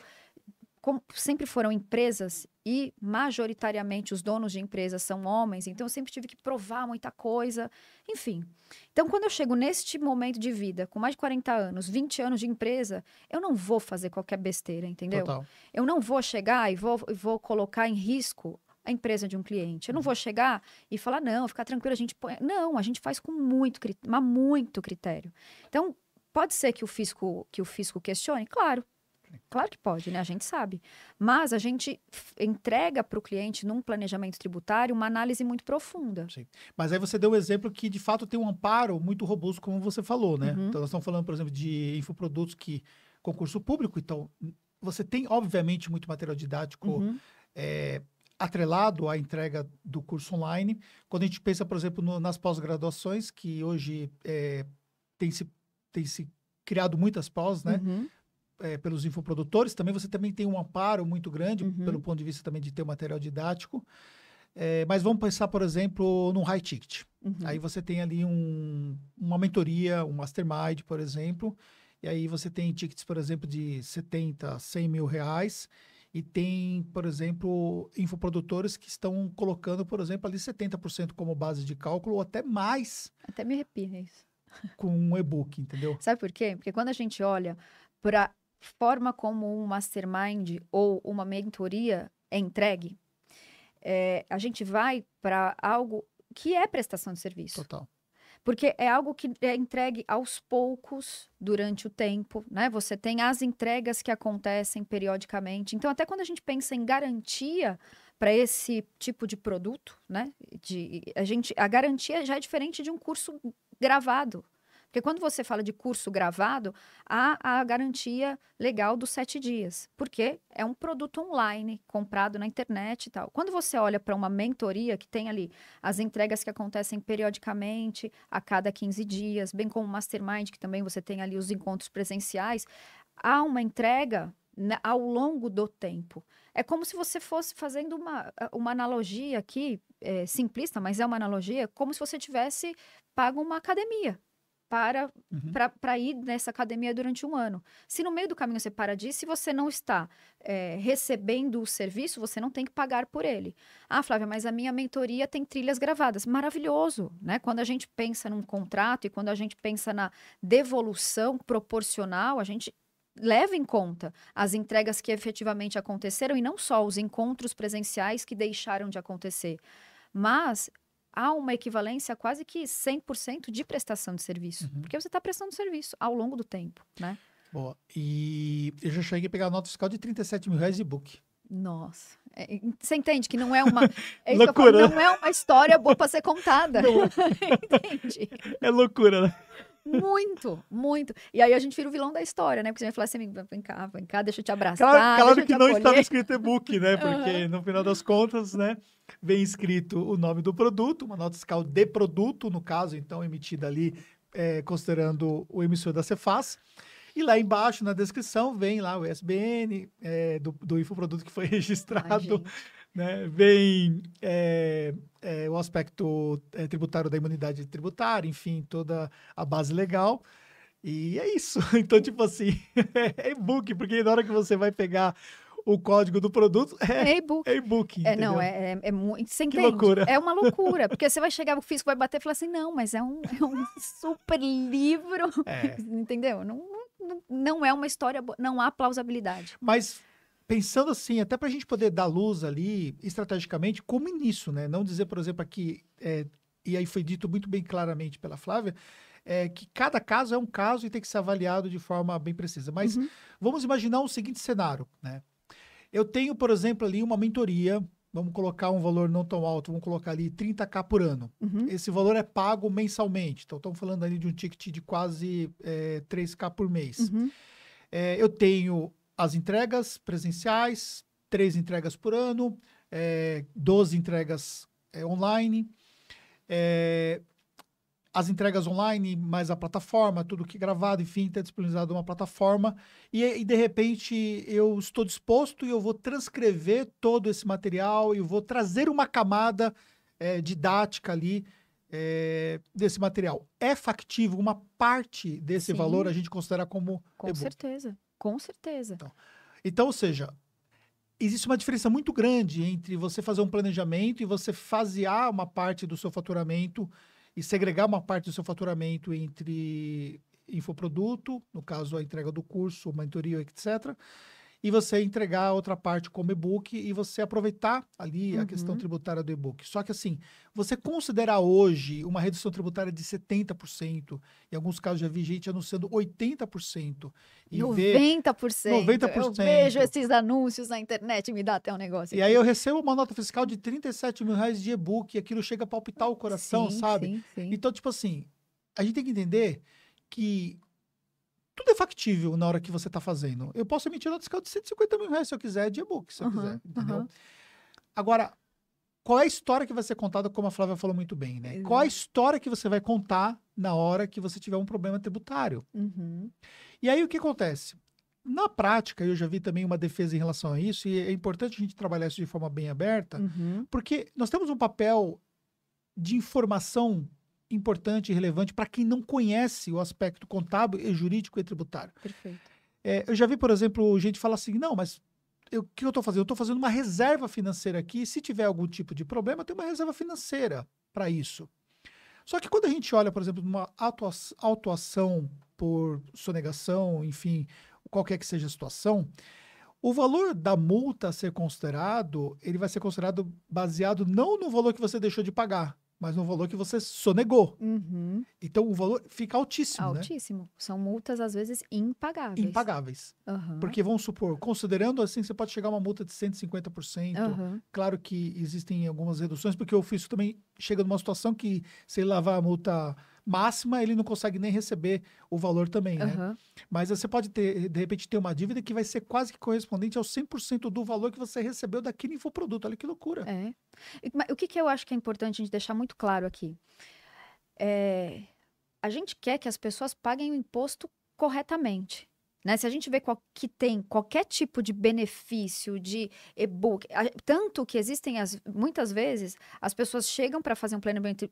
Speaker 2: como sempre foram empresas e majoritariamente os donos de empresas são homens, então eu sempre tive que provar muita coisa, enfim. Então, quando eu chego neste momento de vida, com mais de 40 anos, 20 anos de empresa, eu não vou fazer qualquer besteira, entendeu? Total. Eu não vou chegar e vou, vou colocar em risco a empresa de um cliente. Eu não uhum. vou chegar e falar, não, ficar tranquilo, a gente põe. Não, a gente faz com muito, mas muito critério. Então, pode ser que o fisco, que o fisco questione? Claro. Claro que pode, né? A gente sabe. Mas a gente entrega para o cliente, num planejamento tributário, uma análise muito profunda. Sim.
Speaker 1: Mas aí você deu o um exemplo que, de fato, tem um amparo muito robusto, como você falou, né? Uhum. Então, nós estamos falando, por exemplo, de infoprodutos que concurso público. Então, você tem, obviamente, muito material didático uhum. é, atrelado à entrega do curso online. Quando a gente pensa, por exemplo, no, nas pós-graduações, que hoje é, tem, se, tem se criado muitas pós, né? Uhum. É, pelos infoprodutores, também você também tem um amparo muito grande, uhum. pelo ponto de vista também de ter o material didático. É, mas vamos pensar, por exemplo, no high ticket. Uhum. Aí você tem ali um, uma mentoria, um mastermind, por exemplo, e aí você tem tickets, por exemplo, de 70, 100 mil reais, e tem, por exemplo, infoprodutores que estão colocando, por exemplo, ali 70% como base de cálculo ou até mais. Até
Speaker 2: me arrepia isso.
Speaker 1: Com um e-book, entendeu?
Speaker 2: Sabe por quê? Porque quando a gente olha para forma como um mastermind ou uma mentoria é entregue, é, a gente vai para algo que é prestação de serviço. Total. Porque é algo que é entregue aos poucos durante o tempo, né? Você tem as entregas que acontecem periodicamente. Então, até quando a gente pensa em garantia para esse tipo de produto, né? De, a, gente, a garantia já é diferente de um curso gravado. Porque quando você fala de curso gravado, há a garantia legal dos sete dias, porque é um produto online, comprado na internet e tal. Quando você olha para uma mentoria que tem ali as entregas que acontecem periodicamente, a cada 15 dias, bem como o Mastermind, que também você tem ali os encontros presenciais, há uma entrega né, ao longo do tempo. É como se você fosse fazendo uma, uma analogia aqui, é, simplista, mas é uma analogia, como se você tivesse pago uma academia para uhum. para ir nessa academia durante um ano. Se no meio do caminho você para disso, se você não está é, recebendo o serviço, você não tem que pagar por ele. Ah, Flávia, mas a minha mentoria tem trilhas gravadas. Maravilhoso, né? Quando a gente pensa num contrato e quando a gente pensa na devolução proporcional, a gente leva em conta as entregas que efetivamente aconteceram e não só os encontros presenciais que deixaram de acontecer. Mas há uma equivalência quase que 100% de prestação de serviço, uhum. porque você está prestando serviço ao longo do tempo, né?
Speaker 1: Boa. E eu já cheguei a pegar a nota fiscal de 37 mil reais de book.
Speaker 2: Nossa. É, você entende que não é uma. É loucura. Falo, né? não é uma história boa para ser contada. entende?
Speaker 1: É loucura, né?
Speaker 2: Muito, muito. E aí a gente vira o vilão da história, né? Porque você vai falar assim, vem cá, vem cá, deixa eu te abraçar. Claro, claro que não estava
Speaker 1: escrito e-book, né? Porque uhum. no final das contas, né? Vem escrito o nome do produto, uma nota fiscal de produto, no caso, então, emitida ali, é, considerando o emissor da Cefaz. E lá embaixo, na descrição, vem lá o ISBN é, do, do infoproduto que foi registrado. Ai, né? Vem é, é, o aspecto é, tributário da imunidade tributária, enfim, toda a base legal. E é isso. Então, tipo assim, é e-book, porque na hora que você vai pegar o código do produto é, é e-book. É e-book. É, não, é,
Speaker 2: é, é muito. Você Que loucura. É uma loucura. Porque você vai chegar, o físico vai bater e falar assim: não, mas é um, é um super livro. É. Entendeu? Não, não, não é uma história boa, não há plausibilidade.
Speaker 1: Mas pensando assim, até para a gente poder dar luz ali, estrategicamente, como início, né? Não dizer, por exemplo, aqui, é, e aí foi dito muito bem claramente pela Flávia, é, que cada caso é um caso e tem que ser avaliado de forma bem precisa. Mas uhum. vamos imaginar o seguinte cenário, né? Eu tenho, por exemplo, ali uma mentoria, vamos colocar um valor não tão alto, vamos colocar ali 30k por ano. Uhum. Esse valor é pago mensalmente. Então, estamos falando ali de um ticket de quase é, 3k por mês. Uhum. É, eu tenho as entregas presenciais, três entregas por ano, é, 12 entregas é, online. É, as entregas online, mais a plataforma, tudo que é gravado, enfim, está disponibilizado uma plataforma. E, e, de repente eu estou disposto e eu vou transcrever todo esse material e vou trazer uma camada é, didática ali é, desse material. É factível uma parte desse Sim. valor a gente considera como. Com
Speaker 2: certeza.
Speaker 1: Com certeza. Então, então, ou seja, existe uma diferença muito grande entre você fazer um planejamento e você fasear uma parte do seu faturamento e segregar uma parte do seu faturamento entre infoproduto, no caso a entrega do curso, mentoria, etc., e você entregar a outra parte como e-book e você aproveitar ali uhum. a questão uhum. tributária do e-book. Só que assim, você considerar hoje uma redução tributária de 70%, em alguns casos já vi gente anunciando 80%. E 90%. Ver... 90%. Eu vejo
Speaker 2: esses anúncios na internet, me dá até um negócio. E aí
Speaker 1: eu recebo uma nota fiscal de 37 mil reais de e-book, e aquilo chega a palpitar o coração, sim, sabe? Sim, sim. Então, tipo assim, a gente tem que entender que tudo é factível na hora que você está fazendo. Eu posso emitir nota fiscal de 150 mil reais se eu quiser, de e-book, se eu uhum, quiser, entendeu? Uhum. Agora, qual é a história que vai ser contada, como a Flávia falou muito bem, né? Uhum. Qual é a história que você vai contar na hora que você tiver um problema tributário? Uhum. E aí, o que acontece? Na prática, eu já vi também uma defesa em relação a isso, e é importante a gente trabalhar isso de forma bem aberta, uhum. porque nós temos um papel de informação importante e relevante para quem não conhece o aspecto contábil e jurídico e tributário. Perfeito. É, eu já vi, por exemplo, gente falar assim: não, mas o que eu estou fazendo? Eu estou fazendo uma reserva financeira aqui. Se tiver algum tipo de problema, tem uma reserva financeira para isso. Só que quando a gente olha, por exemplo, uma autuação por sonegação, enfim, qualquer que seja a situação, o valor da multa a ser considerado, ele vai ser considerado baseado não no valor que você deixou de pagar, mas no valor que você sonegou.
Speaker 2: Uhum.
Speaker 1: Então o valor fica altíssimo. Né? Altíssimo.
Speaker 2: Né? São multas, às vezes, impagáveis.
Speaker 1: Impagáveis. Uhum. Porque, vamos supor, considerando assim, você pode chegar a uma multa de 150%. Uhum. Claro que existem algumas reduções, porque o ofício também chega numa situação que, sei lá, vai a multa máxima, ele não consegue nem receber o valor também, né? Mas você pode ter, de repente, ter uma dívida que vai ser quase que correspondente ao 100% do valor que você recebeu daquele infoproduto. Olha que loucura.
Speaker 2: É. O que, que eu acho que é importante a gente deixar muito claro aqui? É... A gente quer que as pessoas paguem o imposto corretamente. Né? Se a gente vê qual, que tem qualquer tipo de benefício de e-book, tanto que existem as, muitas vezes as pessoas chegam para fazer um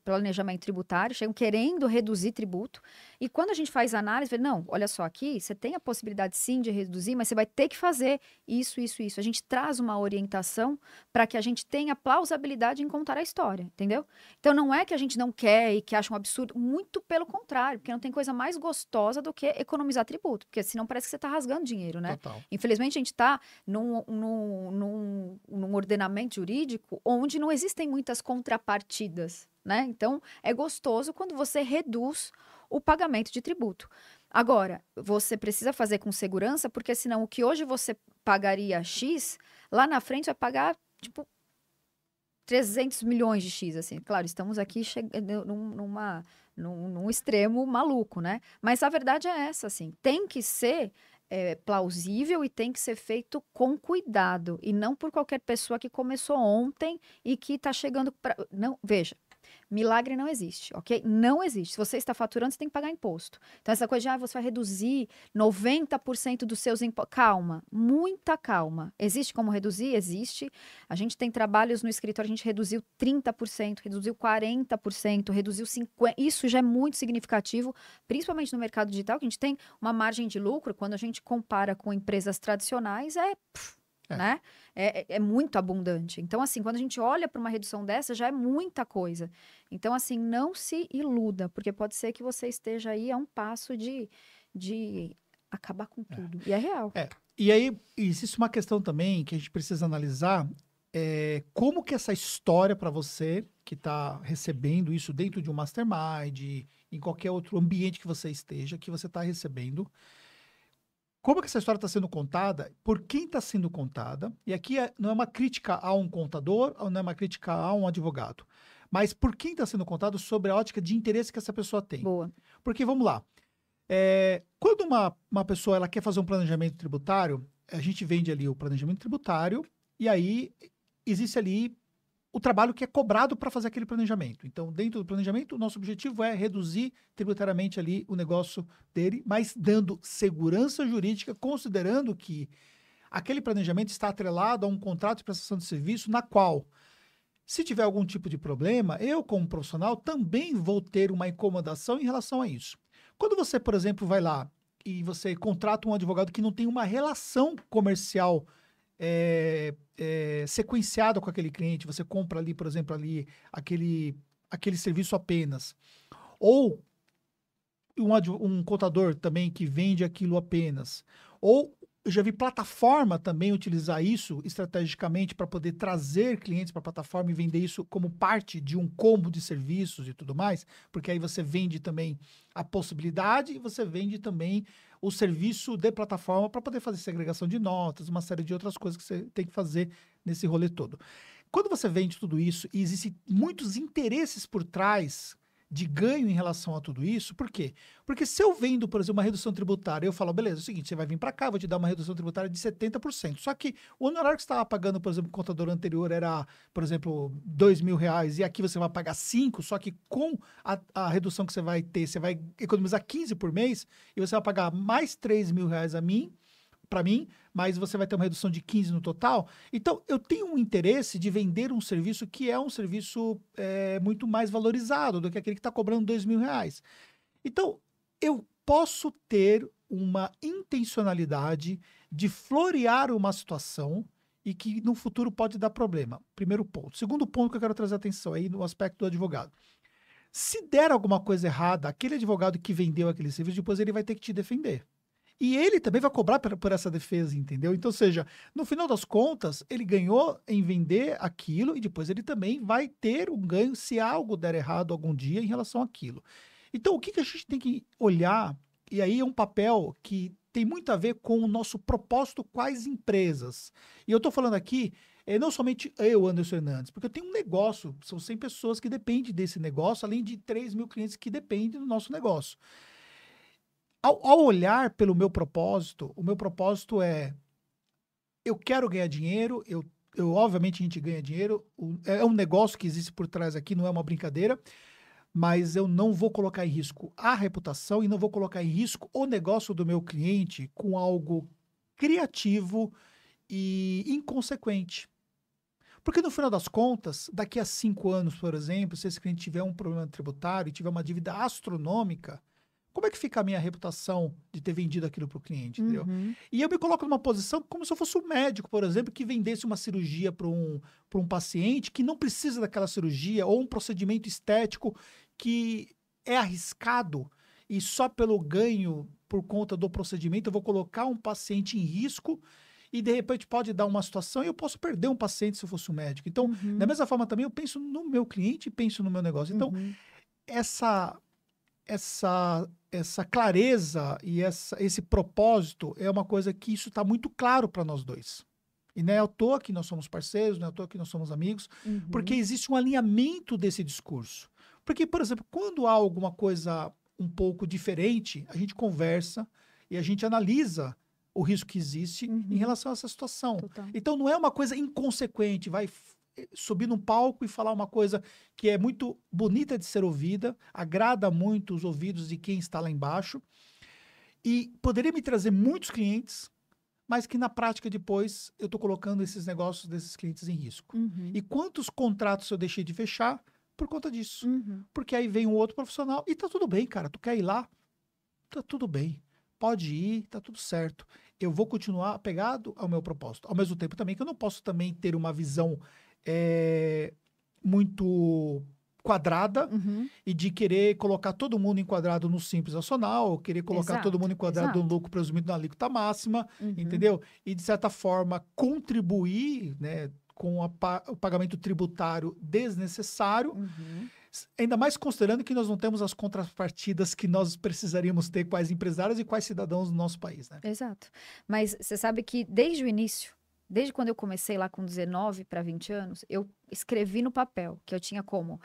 Speaker 2: planejamento tributário, chegam querendo reduzir tributo, e quando a gente faz análise, vê, não, olha só aqui, você tem a possibilidade sim de reduzir, mas você vai ter que fazer isso, isso, isso. A gente traz uma orientação para que a gente tenha plausibilidade em contar a história, entendeu? Então não é que a gente não quer e que acha um absurdo, muito pelo contrário, porque não tem coisa mais gostosa do que economizar tributo, porque senão parece parece que você está rasgando dinheiro, né? Total. Infelizmente, a gente está num, num, num, num ordenamento jurídico onde não existem muitas contrapartidas, né? Então, é gostoso quando você reduz o pagamento de tributo. Agora, você precisa fazer com segurança, porque senão o que hoje você pagaria X, lá na frente vai pagar, tipo, 300 milhões de X, assim. Claro, estamos aqui chegando numa, num, num, extremo maluco, né? Mas a verdade é essa, assim. Tem que ser é, plausível e tem que ser feito com cuidado. E não por qualquer pessoa que começou ontem e que está chegando para... Não, veja, Milagre não existe, ok? Não existe. Se você está faturando, você tem que pagar imposto. Então, essa coisa de, ah, você vai reduzir 90% dos seus impostos. Calma, muita calma. Existe como reduzir? Existe. A gente tem trabalhos no escritório, a gente reduziu 30%, reduziu 40%, reduziu 50%. Isso já é muito significativo, principalmente no mercado digital, que a gente tem uma margem de lucro, quando a gente compara com empresas tradicionais, é. Pff, é. Né? É, é, é muito abundante. Então, assim, quando a gente olha para uma redução dessa, já é muita coisa. Então, assim, não se iluda, porque pode ser que você esteja aí a um passo de, de acabar com é. tudo. É. E é real.
Speaker 1: É. E aí, existe uma questão também que a gente precisa analisar. É, como que essa história para você que está recebendo isso dentro de um mastermind, em qualquer outro ambiente que você esteja, que você está recebendo, como é que essa história está sendo contada, por quem está sendo contada, e aqui é, não é uma crítica a um contador, não é uma crítica a um advogado, mas por quem está sendo contado sobre a ótica de interesse que essa pessoa tem. Boa. Porque, vamos lá, é, quando uma, uma pessoa ela quer fazer um planejamento tributário, a gente vende ali o planejamento tributário, e aí existe ali o trabalho que é cobrado para fazer aquele planejamento. Então, dentro do planejamento, o nosso objetivo é reduzir tributariamente ali o negócio dele, mas dando segurança jurídica, considerando que aquele planejamento está atrelado a um contrato de prestação de serviço na qual se tiver algum tipo de problema, eu, como profissional, também vou ter uma incomodação em relação a isso. Quando você, por exemplo, vai lá e você contrata um advogado que não tem uma relação comercial é, é, sequenciado com aquele cliente, você compra ali, por exemplo, ali aquele, aquele serviço apenas. Ou um, um contador também que vende aquilo apenas. Ou eu já vi plataforma também utilizar isso estrategicamente para poder trazer clientes para a plataforma e vender isso como parte de um combo de serviços e tudo mais, porque aí você vende também a possibilidade e você vende também o serviço de plataforma para poder fazer segregação de notas, uma série de outras coisas que você tem que fazer nesse rolê todo. Quando você vende tudo isso e existem muitos interesses por trás de ganho em relação a tudo isso. Por quê? Porque se eu vendo, por exemplo, uma redução tributária, eu falo, beleza, é o seguinte, você vai vir para cá, vou te dar uma redução tributária de 70%. Só que o honorário que você estava pagando, por exemplo, o contador anterior era, por exemplo, dois mil reais, e aqui você vai pagar cinco. só que com a, a, redução que você vai ter, você vai economizar 15 por mês, e você vai pagar mais três mil reais a mim, para mim, mas você vai ter uma redução de 15 no total. Então, eu tenho um interesse de vender um serviço que é um serviço é, muito mais valorizado do que aquele que está cobrando dois mil reais. Então, eu posso ter uma intencionalidade de florear uma situação e que no futuro pode dar problema. Primeiro ponto. Segundo ponto que eu quero trazer atenção aí no aspecto do advogado. Se der alguma coisa errada, aquele advogado que vendeu aquele serviço, depois ele vai ter que te defender. E ele também vai cobrar por, por essa defesa, entendeu? Então, seja, no final das contas, ele ganhou em vender aquilo e depois ele também vai ter um ganho se algo der errado algum dia em relação àquilo. Então, o que, que a gente tem que olhar? E aí é um papel que tem muito a ver com o nosso propósito quais empresas. E eu estou falando aqui é, não somente eu, Anderson Hernandes, porque eu tenho um negócio, são 100 pessoas que dependem desse negócio, além de 3 mil clientes que dependem do nosso negócio. Ao, ao olhar pelo meu propósito, o meu propósito é eu quero ganhar dinheiro, eu, eu obviamente a gente ganha dinheiro, o, é, é um negócio que existe por trás aqui, não é uma brincadeira, mas eu não vou colocar em risco a reputação e não vou colocar em risco o negócio do meu cliente com algo criativo e inconsequente. Porque no final das contas, daqui a cinco anos, por exemplo, se esse cliente tiver um problema tributário e tiver uma dívida astronômica, como é que fica a minha reputação de ter vendido aquilo para o cliente, entendeu? Uhum. E eu me coloco numa posição como se eu fosse um médico, por exemplo, que vendesse uma cirurgia para um, um paciente que não precisa daquela cirurgia ou um procedimento estético que é arriscado e só pelo ganho por conta do procedimento eu vou colocar um paciente em risco e de repente pode dar uma situação e eu posso perder um paciente se eu fosse um médico. Então, uhum. da mesma forma também eu penso no meu cliente e penso no meu negócio. Então, uhum. essa essa essa clareza e essa, esse propósito é uma coisa que isso está muito claro para nós dois. E não é à toa que nós somos parceiros, não é à toa que nós somos amigos, uhum. porque existe um alinhamento desse discurso. Porque, por exemplo, quando há alguma coisa um pouco diferente, a gente conversa e a gente analisa o risco que existe uhum. em relação a essa situação. Total. Então não é uma coisa inconsequente, vai subir num palco e falar uma coisa que é muito bonita de ser ouvida, agrada muito os ouvidos de quem está lá embaixo e poderia me trazer muitos clientes, mas que na prática depois eu estou colocando esses negócios desses clientes em risco. Uhum. E quantos contratos eu deixei de fechar por conta disso? Uhum. Porque aí vem um outro profissional e tá tudo bem, cara, tu quer ir lá? Tá tudo bem. Pode ir, tá tudo certo. Eu vou continuar apegado ao meu propósito. Ao mesmo tempo também que eu não posso também ter uma visão é, muito quadrada uhum. e de querer colocar todo mundo enquadrado no simples nacional, querer colocar exato, todo mundo enquadrado exato. no lucro presumido na alíquota máxima, uhum. entendeu? E de certa forma contribuir, né, com a, o pagamento tributário desnecessário. Uhum. Ainda mais considerando que nós não temos as contrapartidas que nós precisaríamos ter quais empresários e quais cidadãos do nosso país, né?
Speaker 2: Exato. Mas você sabe que desde o início Desde quando eu comecei lá com 19 para 20 anos, eu escrevi no papel que eu tinha como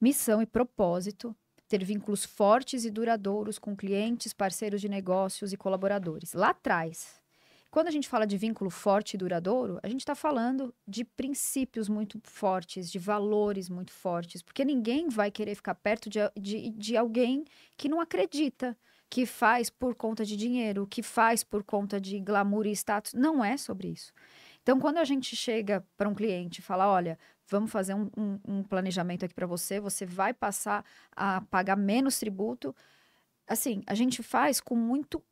Speaker 2: missão e propósito ter vínculos fortes e duradouros com clientes, parceiros de negócios e colaboradores. Lá atrás, quando a gente fala de vínculo forte e duradouro, a gente está falando de princípios muito fortes, de valores muito fortes, porque ninguém vai querer ficar perto de, de, de alguém que não acredita, que faz por conta de dinheiro, que faz por conta de glamour e status. Não é sobre isso. Então, quando a gente chega para um cliente e fala: olha, vamos fazer um, um, um planejamento aqui para você, você vai passar a pagar menos tributo. Assim, a gente faz com muito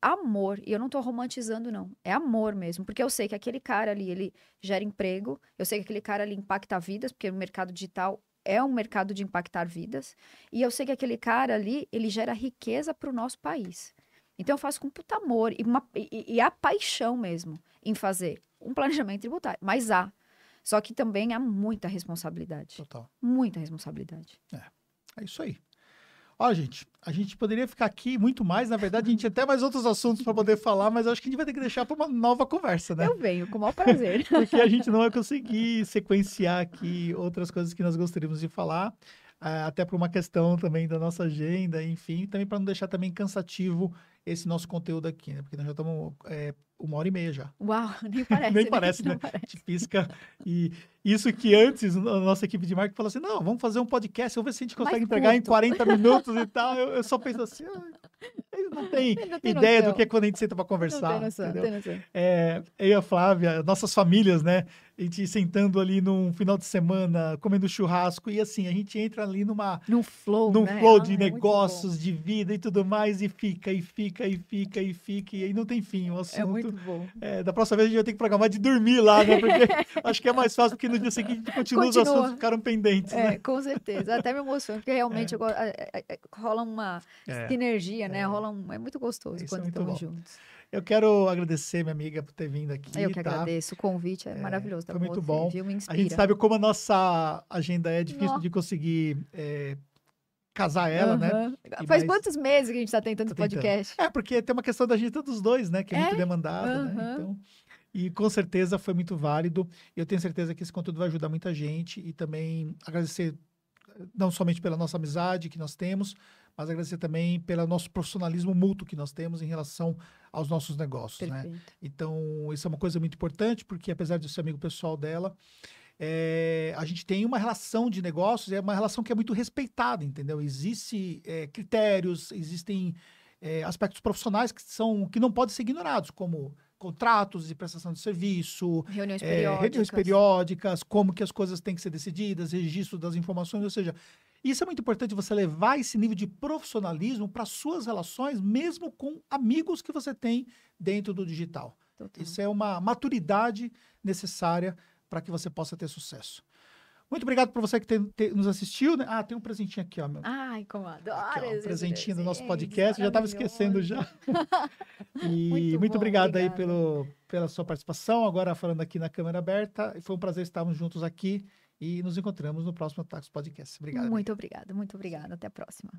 Speaker 2: amor, e eu não estou romantizando, não. É amor mesmo, porque eu sei que aquele cara ali, ele gera emprego, eu sei que aquele cara ali impacta vidas, porque o mercado digital é um mercado de impactar vidas. E eu sei que aquele cara ali, ele gera riqueza para o nosso país. Então eu faço com puta amor e, uma, e, e a paixão mesmo em fazer um planejamento tributário. Mas há. Só que também há muita responsabilidade. Total. Muita responsabilidade. É. É isso aí.
Speaker 1: Ó, gente, a gente poderia ficar aqui muito mais. Na verdade, a gente tinha até mais outros assuntos para poder falar, mas acho que a gente vai ter que deixar para uma nova conversa, né? Eu
Speaker 2: venho, com o maior prazer. Porque a gente
Speaker 1: não vai conseguir sequenciar aqui outras coisas que nós gostaríamos de falar, eh, até por uma questão também da nossa agenda, enfim, também para não deixar também cansativo esse nosso conteúdo aqui, né? Porque nós já estamos é, uma hora e meia já. Uau, nem parece. nem parece, né? Parece. Né? Te pisca. E isso que antes a nossa equipe de marketing falou assim: não, vamos fazer um podcast, vamos ver se a gente consegue Mais entregar curto. em 40 minutos e tal. Eu, eu só penso assim, ah, eles não têm ideia noção. do que é quando a gente senta para conversar. Não tem noção, entendeu? não tem noção. É, eu e a Flávia, nossas famílias, né? a gente sentando ali num final de semana, comendo churrasco, e assim, a gente entra ali numa. Num flow, num né? flow ah, de é negócios, de vida e tudo mais, e fica, e fica, e fica, e fica, e aí não tem fim o assunto. É muito bom. É, da próxima vez a gente vai ter que programar de dormir lá, né? Porque acho que é mais fácil, porque no dia seguinte
Speaker 2: a gente continua, continua. os assuntos ficaram
Speaker 1: pendentes. É, né?
Speaker 2: com certeza. Até me emociona, porque realmente é. agora, rola uma é. sinergia, né? É. Rola um, é muito gostoso Isso é quando estamos juntos.
Speaker 1: Eu quero agradecer, minha amiga, por ter vindo aqui. Eu que tá? agradeço.
Speaker 2: O convite é, é maravilhoso. Tá foi muito bom. Viu? Me A gente sabe
Speaker 1: como a nossa agenda é difícil de conseguir é, casar ela, uhum. né? E Faz mais... quantos
Speaker 2: meses que a gente está tentando tá esse podcast?
Speaker 1: É, porque tem uma questão da agenda dos dois, né? Que é, é? muito demandada, uhum. né? Então... E com certeza foi muito válido. Eu tenho certeza que esse conteúdo vai ajudar muita gente e também agradecer eh, não somente pela nossa amizade que nós temos, mas agradecer também pelo nosso profissionalismo mútuo que nós temos em relação aos nossos negócios. Né? Então, isso é uma coisa muito importante, porque apesar de ser amigo pessoal dela, é, a gente tem uma relação de negócios, é uma relação que é muito respeitada, entendeu? Existem é, eh, critérios, existem é, aspectos profissionais que são que não podem ser ignorados, como contratos de prestação de serviço,
Speaker 2: reuniões, periódicas. reuniões
Speaker 1: periódicas, como que as coisas têm que ser decididas, registro das informações, ou seja, isso é muito importante você levar esse nível de profissionalismo para suas relações, mesmo com amigos que você tem dentro do digital. Total. Isso é uma maturidade necessária para que você possa ter sucesso. Muito obrigado por você que te, te, nos assistiu. Né? Ah, tem um presentinho aqui, ó. Meu.
Speaker 2: Ai, como adoro. Aqui, ó, um presentinho do nosso podcast. já estava esquecendo já.
Speaker 1: e muito, muito bom, obrigado, obrigado, aí pelo, pela sua participação. Agora falando aqui na câmera aberta. Foi um prazer estarmos juntos aqui. E nos encontramos no próximo Tacos Podcast. Obrigado.
Speaker 2: Muito amiga. obrigado, muito obrigado. Até a próxima.